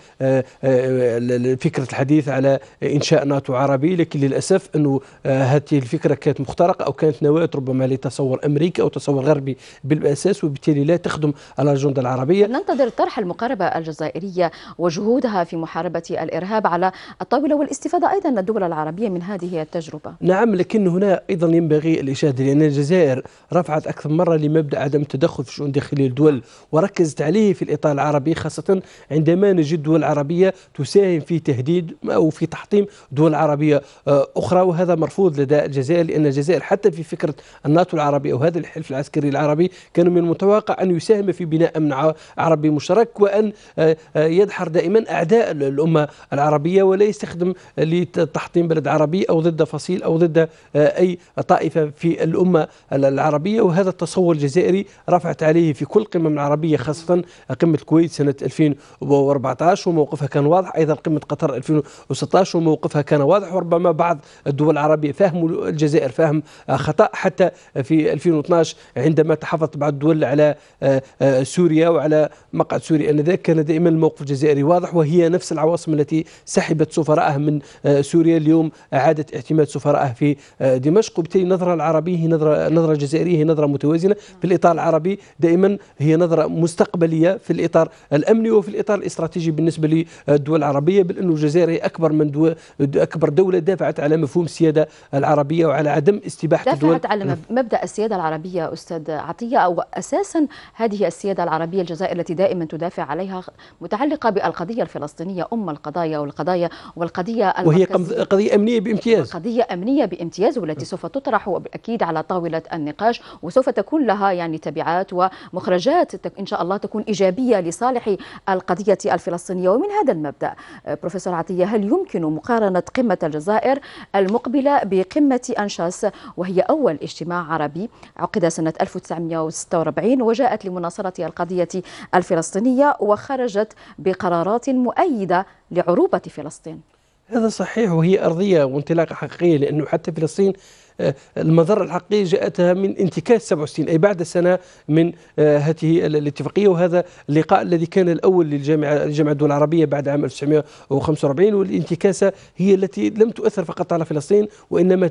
فكره الحديث على انشاء ناتو عربي لكن للاسف للاسف انه آه، هذه الفكره كانت مخترقه او كانت نواه ربما لتصور امريكي او تصور غربي بالاساس وبالتالي لا تخدم الاجنده العربيه. ننتظر طرح المقاربه الجزائريه وجهودها في محاربه الارهاب على الطاوله والاستفاده ايضا الدول العربيه من هذه التجربه. نعم لكن هنا ايضا ينبغي الاشاده لان الجزائر رفعت اكثر مره لمبدا عدم التدخل في الشؤون الداخليه للدول وركزت عليه في الاطار العربي خاصه عندما نجد دول عربيه تساهم في تهديد او في تحطيم دول عربيه أخرى آه، أخرى وهذا مرفوض لدى الجزائر لأن الجزائر حتى في فكرة الناتو العربي أو هذا الحلف العسكري العربي كان من المتوقع أن يساهم في بناء أمن عربي مشترك وأن آه، آه، يدحر دائما أعداء الأمة العربية ولا يستخدم لتحطيم بلد عربي أو ضد فصيل أو ضد آه، أي طائفة في الأمة العربية وهذا التصور الجزائري رفعت عليه في كل قمم العربية خاصة قمة الكويت سنة 2014 وموقفها كان واضح أيضا قمة قطر 2016 وموقفها كان واضح وربما بعض الدول العربية فاهم الجزائر فهم آه، خطأ حتى في 2012 عندما تحفظت بعض الدول على آه، آه، سوريا وعلى مقعد سوريا انذاك كان دائما الموقف الجزائري واضح وهي نفس العواصم التي سحبت سفرائها من سوريا اليوم اعادت اعتماد سفرائها في دمشق وبالتالي النظره العربيه هي نظره نظره جزائريه هي نظره متوازنه في الاطار العربي دائما هي نظره مستقبليه في الاطار الامني وفي الاطار الاستراتيجي بالنسبه للدول العربيه بل انه الجزائر هي اكبر من دول اكبر دوله دافعت على على مفهوم السياده العربيه وعلى عدم استباحه دافعت على مبدا السياده العربيه استاذ عطيه او اساسا هذه السياده العربيه الجزائر التي دائما تدافع عليها متعلقه بالقضيه الفلسطينيه ام القضايا والقضايا والقضيه المركزية. وهي قضيه امنيه بامتياز قضيه امنيه بامتياز والتي سوف تطرح بالأكيد على طاوله النقاش وسوف تكون لها يعني تبعات ومخرجات ان شاء الله تكون ايجابيه لصالح القضيه الفلسطينيه ومن هذا المبدا آه، بروفيسور عطيه هل يمكن مقارنه قمه الجزائر المقبلة بقمة أنشاس وهي أول اجتماع عربي عقد سنة 1946 وجاءت لمناصرة القضية الفلسطينية وخرجت بقرارات مؤيدة لعروبة فلسطين هذا صحيح وهي أرضية وانطلاقة حقيقية لأنه حتى فلسطين آه، المضرة الحقيقية جاءتها من انتكاس 67 أي بعد سنة من آه، هذه الاتفاقية وهذا اللقاء الذي كان الأول للجامعة جامعة الدول العربية بعد عام 1945 والانتكاسة هي التي لم تؤثر فقط على فلسطين وإنما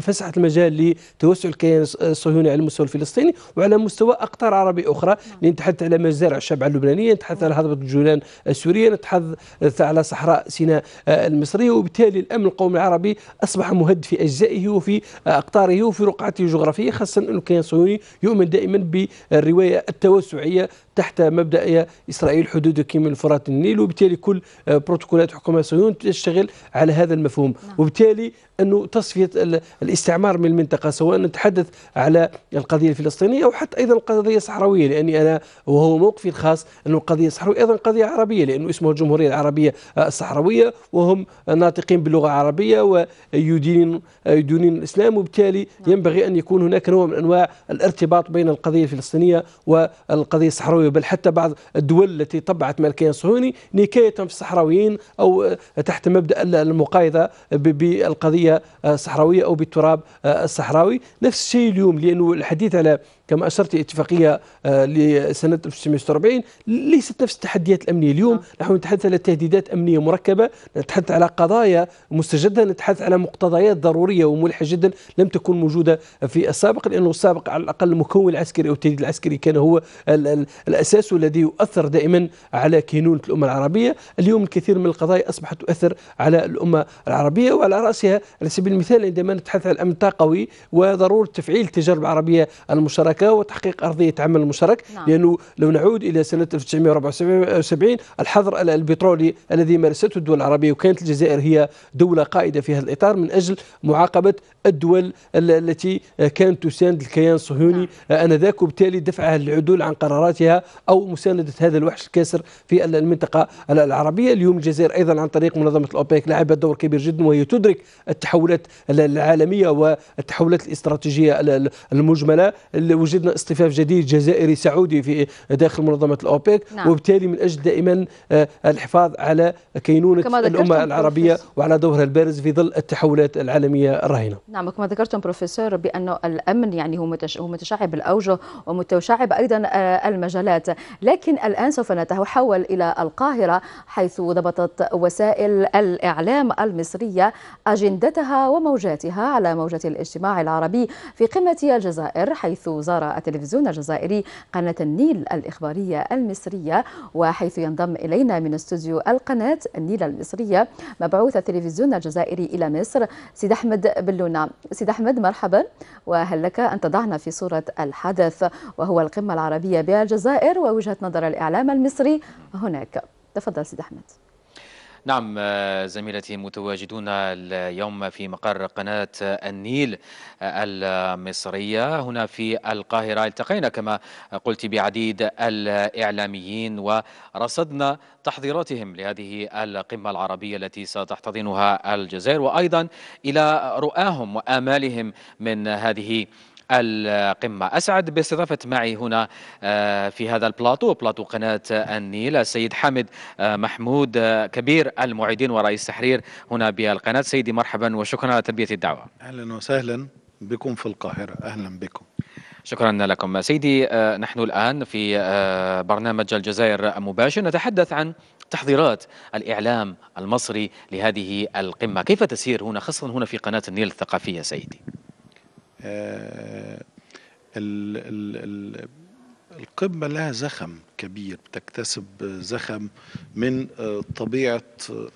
فسحت المجال لتوسع الكيان الصهيوني على المستوى الفلسطيني وعلى مستوى أقطار عربي أخرى نعم. تحدث على مزارع الشعب اللبنانية نتحدث على هضبة الجولان السورية نتحدث على صحراء سيناء آه، المصرية وبالتالي الأمن القومي العربي أصبح مهد في أجزائه وفي أقطاره وفي رقعته الجغرافية خاصة أنه كان صهيوني يؤمن دائما بالرواية التوسعية تحت مبدا اسرائيل حدودك من الفرات النيل وبالتالي كل آه، بروتوكولات حكومه صهيون تشتغل على هذا المفهوم نعم. وبالتالي انه تصفيه الاستعمار من المنطقه سواء نتحدث على القضيه الفلسطينيه او حتى ايضا القضيه الصحراويه لاني انا وهو موقفي الخاص انه القضيه الصحراويه ايضا قضيه عربيه لانه اسمه الجمهوريه العربيه آه، الصحراويه وهم ناطقين باللغه العربيه ويدينون آه، يدينون الاسلام وبالتالي نعم. ينبغي ان يكون هناك نوع من انواع الارتباط بين القضيه الفلسطينيه والقضيه الصحراويه بل حتى بعض الدول التي طبعت ملكيا صهيوني نكاية في الصحراويين أو تحت مبدأ المقايضة بالقضية الصحراوية أو بالتراب آه، الصحراوي نفس الشيء اليوم لأنه الحديث على كما أشرت اتفاقية آه، لسنة 1946 ليست نفس التحديات الأمنية اليوم نعم. نحن نتحدث على تهديدات أمنية مركبة نتحدث على قضايا مستجدة نتحدث على مقتضيات ضرورية وملحة جدا لم تكن موجودة في السابق لأنه السابق على الأقل المكون العسكري أو التهديد العسكري كان هو الأساس الذي يؤثر دائما على كينونة الأمة العربية اليوم الكثير من القضايا أصبحت تؤثر على الأمة العربية وعلى رأسها على سبيل المثال عندما نتحدث عن الأمن الطاقوي وضرورة تفعيل التجارب العربية المشتركة مشتركه وتحقيق ارضيه عمل مشترك نعم. لانه لو نعود الى سنه 1974 الحظر البترولي الذي مارسته الدول العربيه وكانت الجزائر هي دوله قائده في هذا الاطار من اجل معاقبه الدول التي كانت تساند الكيان الصهيوني نعم. انذاك وبالتالي دفعها للعدول عن قراراتها او مسانده هذا الوحش الكاسر في المنطقه العربيه اليوم الجزائر ايضا عن طريق منظمه الاوبيك لعبت دور كبير جدا وهي تدرك التحولات العالميه والتحولات الاستراتيجيه المجمله وجدنا اصطفاف جديد جزائري سعودي في داخل منظمه الاوبك نعم. وبالتالي من اجل دائما آه، الحفاظ على كينونه الامه العربيه بروفيسور. وعلى دورها البارز في ظل التحولات العالميه الراهنه. نعم كما ذكرتم بروفيسور بان الامن يعني هو متشعب الاوجه ومتشعب ايضا آه، المجالات، لكن الان سوف نتحول الى القاهره حيث ضبطت وسائل الاعلام المصريه اجندتها وموجاتها على موجه الاجتماع العربي في قمه الجزائر حيث زار إطار التلفزيون الجزائري قناة النيل الإخبارية المصرية وحيث ينضم إلينا من استوديو القناة النيل المصرية مبعوث التلفزيون الجزائري إلى مصر سيد أحمد بلونا سيد أحمد مرحبا وهل لك أن تضعنا في صورة الحدث وهو القمة العربية بالجزائر ووجهة نظر الإعلام المصري هناك تفضل سيد أحمد نعم آه، زميلتي متواجدون اليوم في مقر قناة النيل آه، المصرية هنا في القاهرة التقينا كما قلت بعديد الإعلاميين ورصدنا تحضيراتهم لهذه القمة العربية التي ستحتضنها الجزائر وأيضا إلى رؤاهم وآمالهم من هذه القمة أسعد باستضافة معي هنا آه، في هذا البلاطو بلاطو قناة النيل السيد حامد آه، محمود آه، كبير المعيدين ورئيس تحرير هنا بالقناة سيدي مرحبا وشكرا على تلبية الدعوة أهلا وسهلا بكم في القاهرة أهلا بكم شكرا لكم سيدي نحن الآن في برنامج الجزائر مباشر نتحدث عن تحضيرات الإعلام المصري لهذه القمة كيف تسير هنا خاصة هنا في قناة النيل الثقافية سيدي آه، القمة لها زخم كبير تكتسب زخم من آه، طبيعة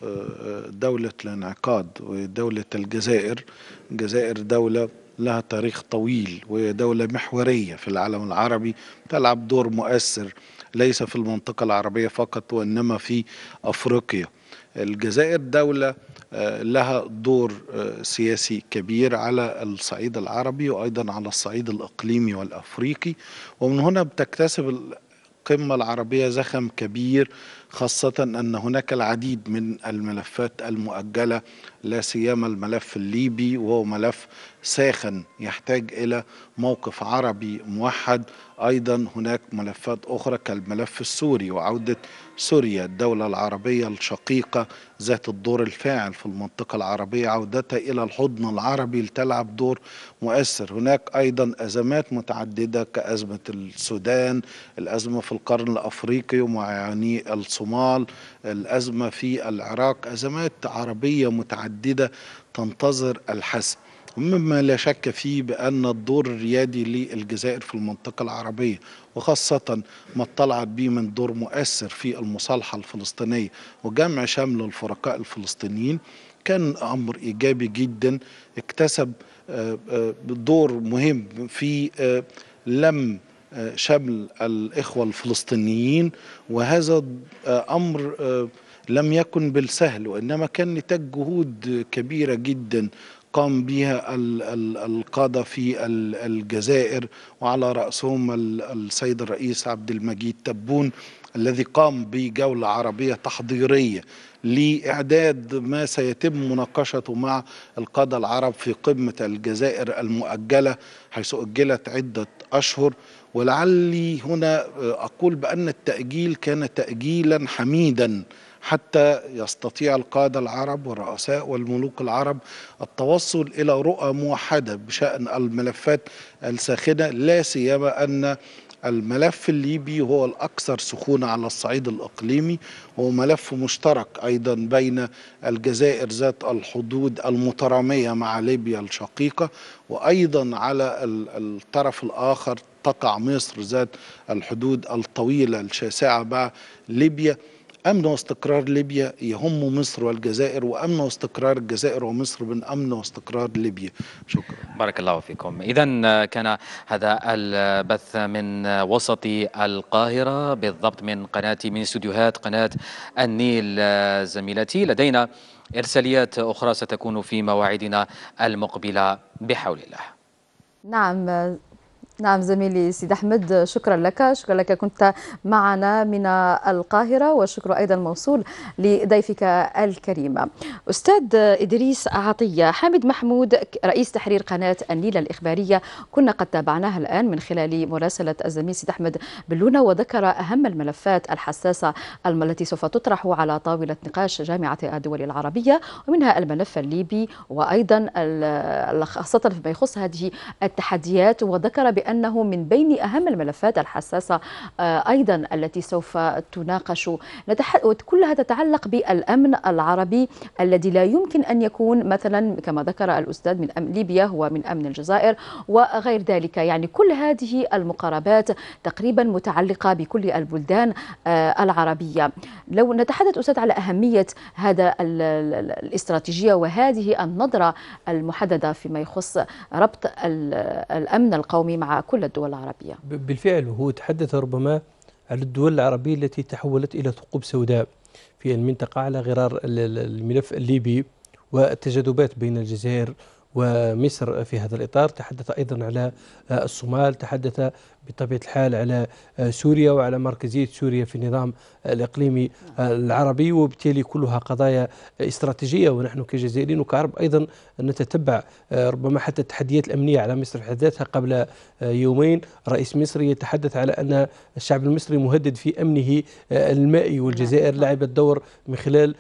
آه، دولة الانعقاد ودولة الجزائر الجزائر دولة لها تاريخ طويل وهي دولة محورية في العالم العربي تلعب دور مؤثر ليس في المنطقة العربية فقط وإنما في أفريقيا الجزائر دولة آه، لها دور آه، سياسي كبير على الصعيد العربي وايضا على الصعيد الاقليمي والافريقي ومن هنا بتكتسب القمة العربية زخم كبير خاصة أن هناك العديد من الملفات المؤجلة لا سيما الملف الليبي وهو ملف ساخن يحتاج إلى موقف عربي موحد أيضا هناك ملفات أخرى كالملف السوري وعودة سوريا الدولة العربية الشقيقة ذات الدور الفاعل في المنطقة العربية عودتها إلى الحضن العربي لتلعب دور مؤثر هناك أيضا أزمات متعددة كأزمة السودان الأزمة في القرن الأفريقي ومعاني الصومال الأزمة في العراق أزمات عربية متعددة تنتظر الحسم ومما لا شك فيه بأن الدور الريادي للجزائر في المنطقة العربية وخاصة ما اطلعت به من دور مؤثر في المصالحة الفلسطينية وجمع شمل الفرقاء الفلسطينيين كان أمر إيجابي جدا اكتسب آه، آه، دور مهم في آه، لم شمل الإخوة الفلسطينيين وهذا أمر لم يكن بالسهل وإنما كان نتاج جهود كبيرة جدا قام بها القادة في الجزائر وعلى رأسهم السيد الرئيس عبد المجيد تبون الذي قام بجولة عربية تحضيرية لإعداد ما سيتم مناقشته مع القادة العرب في قمة الجزائر المؤجلة حيث أجلت عدة أشهر ولعلي هنا آه، أقول بأن التأجيل كان تأجيلا حميدا حتى يستطيع القادة العرب والرؤساء والملوك العرب التوصل إلى رؤى موحدة بشأن الملفات الساخنة لا سيما أن الملف الليبي هو الأكثر سخونة على الصعيد الإقليمي هو ملف مشترك أيضا بين الجزائر ذات الحدود المترامية مع ليبيا الشقيقة وأيضا على الطرف الآخر تقع مصر ذات الحدود الطويلة الشاسعة مع ليبيا أمن واستقرار ليبيا يهم مصر والجزائر وأمن واستقرار الجزائر ومصر من أمن واستقرار ليبيا شكرا بارك الله فيكم إذا كان هذا البث من وسط القاهرة بالضبط من قناة من استوديوهات قناة النيل زميلتي لدينا إرساليات أخرى ستكون في مواعيدنا المقبلة بحول الله نعم نعم زميلي سيد أحمد شكرا لك شكرا لك كنت معنا من القاهرة والشكر أيضا موصول لضيفك الكريم أستاذ إدريس عطية حامد محمود رئيس تحرير قناة النيل الإخبارية كنا قد تابعناها الآن من خلال مراسلة الزميل سيد أحمد بلونة وذكر أهم الملفات الحساسة التي سوف تطرح على طاولة نقاش جامعة الدول العربية ومنها الملف الليبي وأيضا خاصة فيما يخص هذه التحديات وذكر بأن أنه من بين أهم الملفات الحساسة آه، أيضا التي سوف تناقش كلها تتعلق بالأمن العربي الذي لا يمكن أن يكون مثلا كما ذكر الأستاذ من أمن ليبيا هو من أمن الجزائر وغير ذلك يعني كل هذه المقاربات تقريبا متعلقة بكل البلدان آه، العربية لو نتحدث أستاذ على أهمية هذا الاستراتيجية وهذه النظرة المحددة فيما يخص ربط الأمن القومي مع كل الدول العربية بالفعل هو تحدث ربما على الدول العربية التي تحولت إلى ثقوب سوداء في المنطقة على غرار الملف الليبي والتجاذبات بين الجزائر ومصر في هذا الإطار تحدث أيضا على الصومال تحدث بطبيعة الحال على آه، سوريا وعلى مركزية سوريا في النظام الإقليمي آه، العربي وبالتالي كلها قضايا استراتيجية ونحن كجزائريين وكعرب أيضا نتتبع آه، ربما حتى التحديات الأمنية على مصر في حد ذاتها قبل يومين رئيس مصري يتحدث على أن الشعب المصري مهدد في أمنه المائي والجزائر لعبت دور من خلال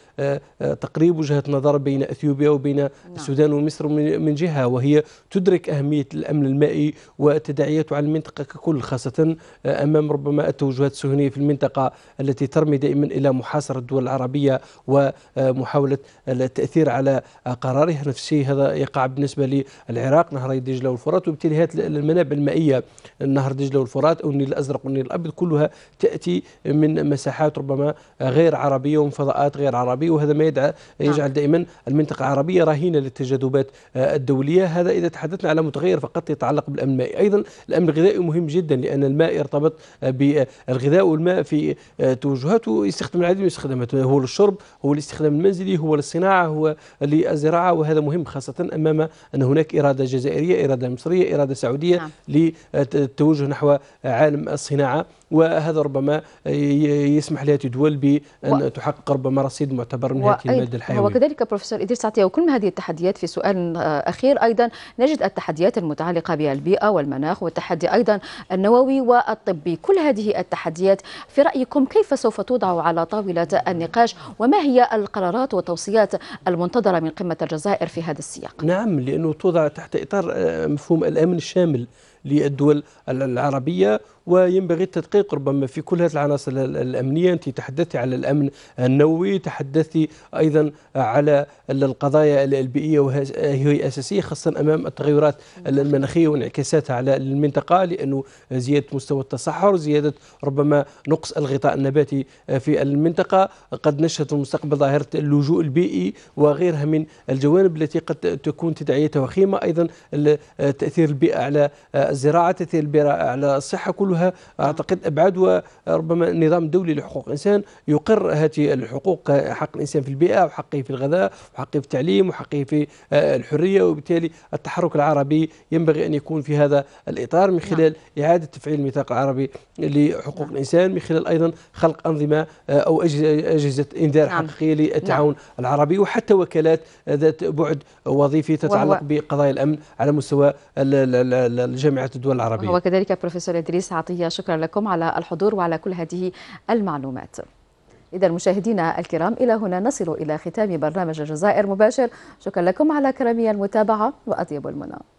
تقريب وجهة نظر بين أثيوبيا وبين نعم. السودان ومصر من جهة وهي تدرك أهمية الأمن المائي وتداعياته على المنطقة ككل الحلول خاصة آه، أمام ربما التوجهات الصهيونية في المنطقة التي ترمي دائما إلى محاصرة الدول العربية ومحاولة التأثير على قرارها نفسي هذا يقع بالنسبة للعراق نهري دجلة والفرات وبالتالي هذه المنابع المائية نهر دجلة والفرات أو النيل الأزرق والنيل الأبيض كلها تأتي من مساحات ربما غير عربية ومن فضاءات غير عربية وهذا ما يدعى نعم. يجعل دائما المنطقة العربية رهينة للتجاذبات الدولية هذا إذا تحدثنا على متغير فقط يتعلق بالأمن المائي أيضا الأمن الغذائي مهم جدا جدا لأن الماء يرتبط بالغذاء والماء في آه، توجهاته يستخدم العديد من الاستخدامات هو للشرب هو للاستخدام المنزلي هو للصناعة هو للزراعة وهذا مهم خاصة أمام أن هناك إرادة جزائرية إرادة مصرية إرادة سعودية نعم. للتوجه نحو عالم الصناعة وهذا ربما يسمح لهذه الدول بان و... تحقق ربما رصيد معتبر من هذه الماده الحيويه. وكذلك بروفيسور ادريس عطيه وكل هذه التحديات في سؤال اخير ايضا نجد التحديات المتعلقه بالبيئه والمناخ والتحدي ايضا النووي والطبي، كل هذه التحديات في رايكم كيف سوف توضع على طاوله النقاش وما هي القرارات والتوصيات المنتظره من قمه الجزائر في هذا السياق؟ نعم لانه توضع تحت اطار آه، مفهوم الامن الشامل للدول العربيه وينبغي التدقيق ربما في كل هذه العناصر الأمنية أنت تحدثتي على الأمن النووي تحدثتي أيضا على القضايا البيئية وهي أساسية خاصة أمام التغيرات المناخية وانعكاساتها على المنطقة لأنه زيادة مستوى التصحر زيادة ربما نقص الغطاء النباتي في المنطقة قد نشهد في المستقبل ظاهرة اللجوء البيئي وغيرها من الجوانب التي قد تكون تداعيتها وخيمة أيضا تأثير البيئة على الزراعة تأثير البيئة على الصحة كل كلها أعتقد أبعاد وربما النظام الدولي لحقوق الإنسان يقر هذه الحقوق حق الإنسان في البيئة وحقه في الغذاء وحقه في التعليم وحقه في آه، الحرية وبالتالي التحرك العربي ينبغي أن يكون في هذا الإطار من خلال نعم. إعادة تفعيل الميثاق العربي لحقوق نعم. الإنسان من خلال أيضا خلق أنظمة آه، أو أجهزة إنذار نعم. حقيقية للتعاون العربي وحتى وكالات ذات بعد وظيفي تتعلق بقضايا الأمن على مستوى الجامعات الدول العربية وكذلك بروفيسور إدريس العطية شكرا لكم على الحضور وعلى كل هذه المعلومات إذا مشاهدينا الكرام إلى هنا نصل إلى ختام برنامج الجزائر مباشر شكرا لكم على كرمية المتابعة وأطيب المنى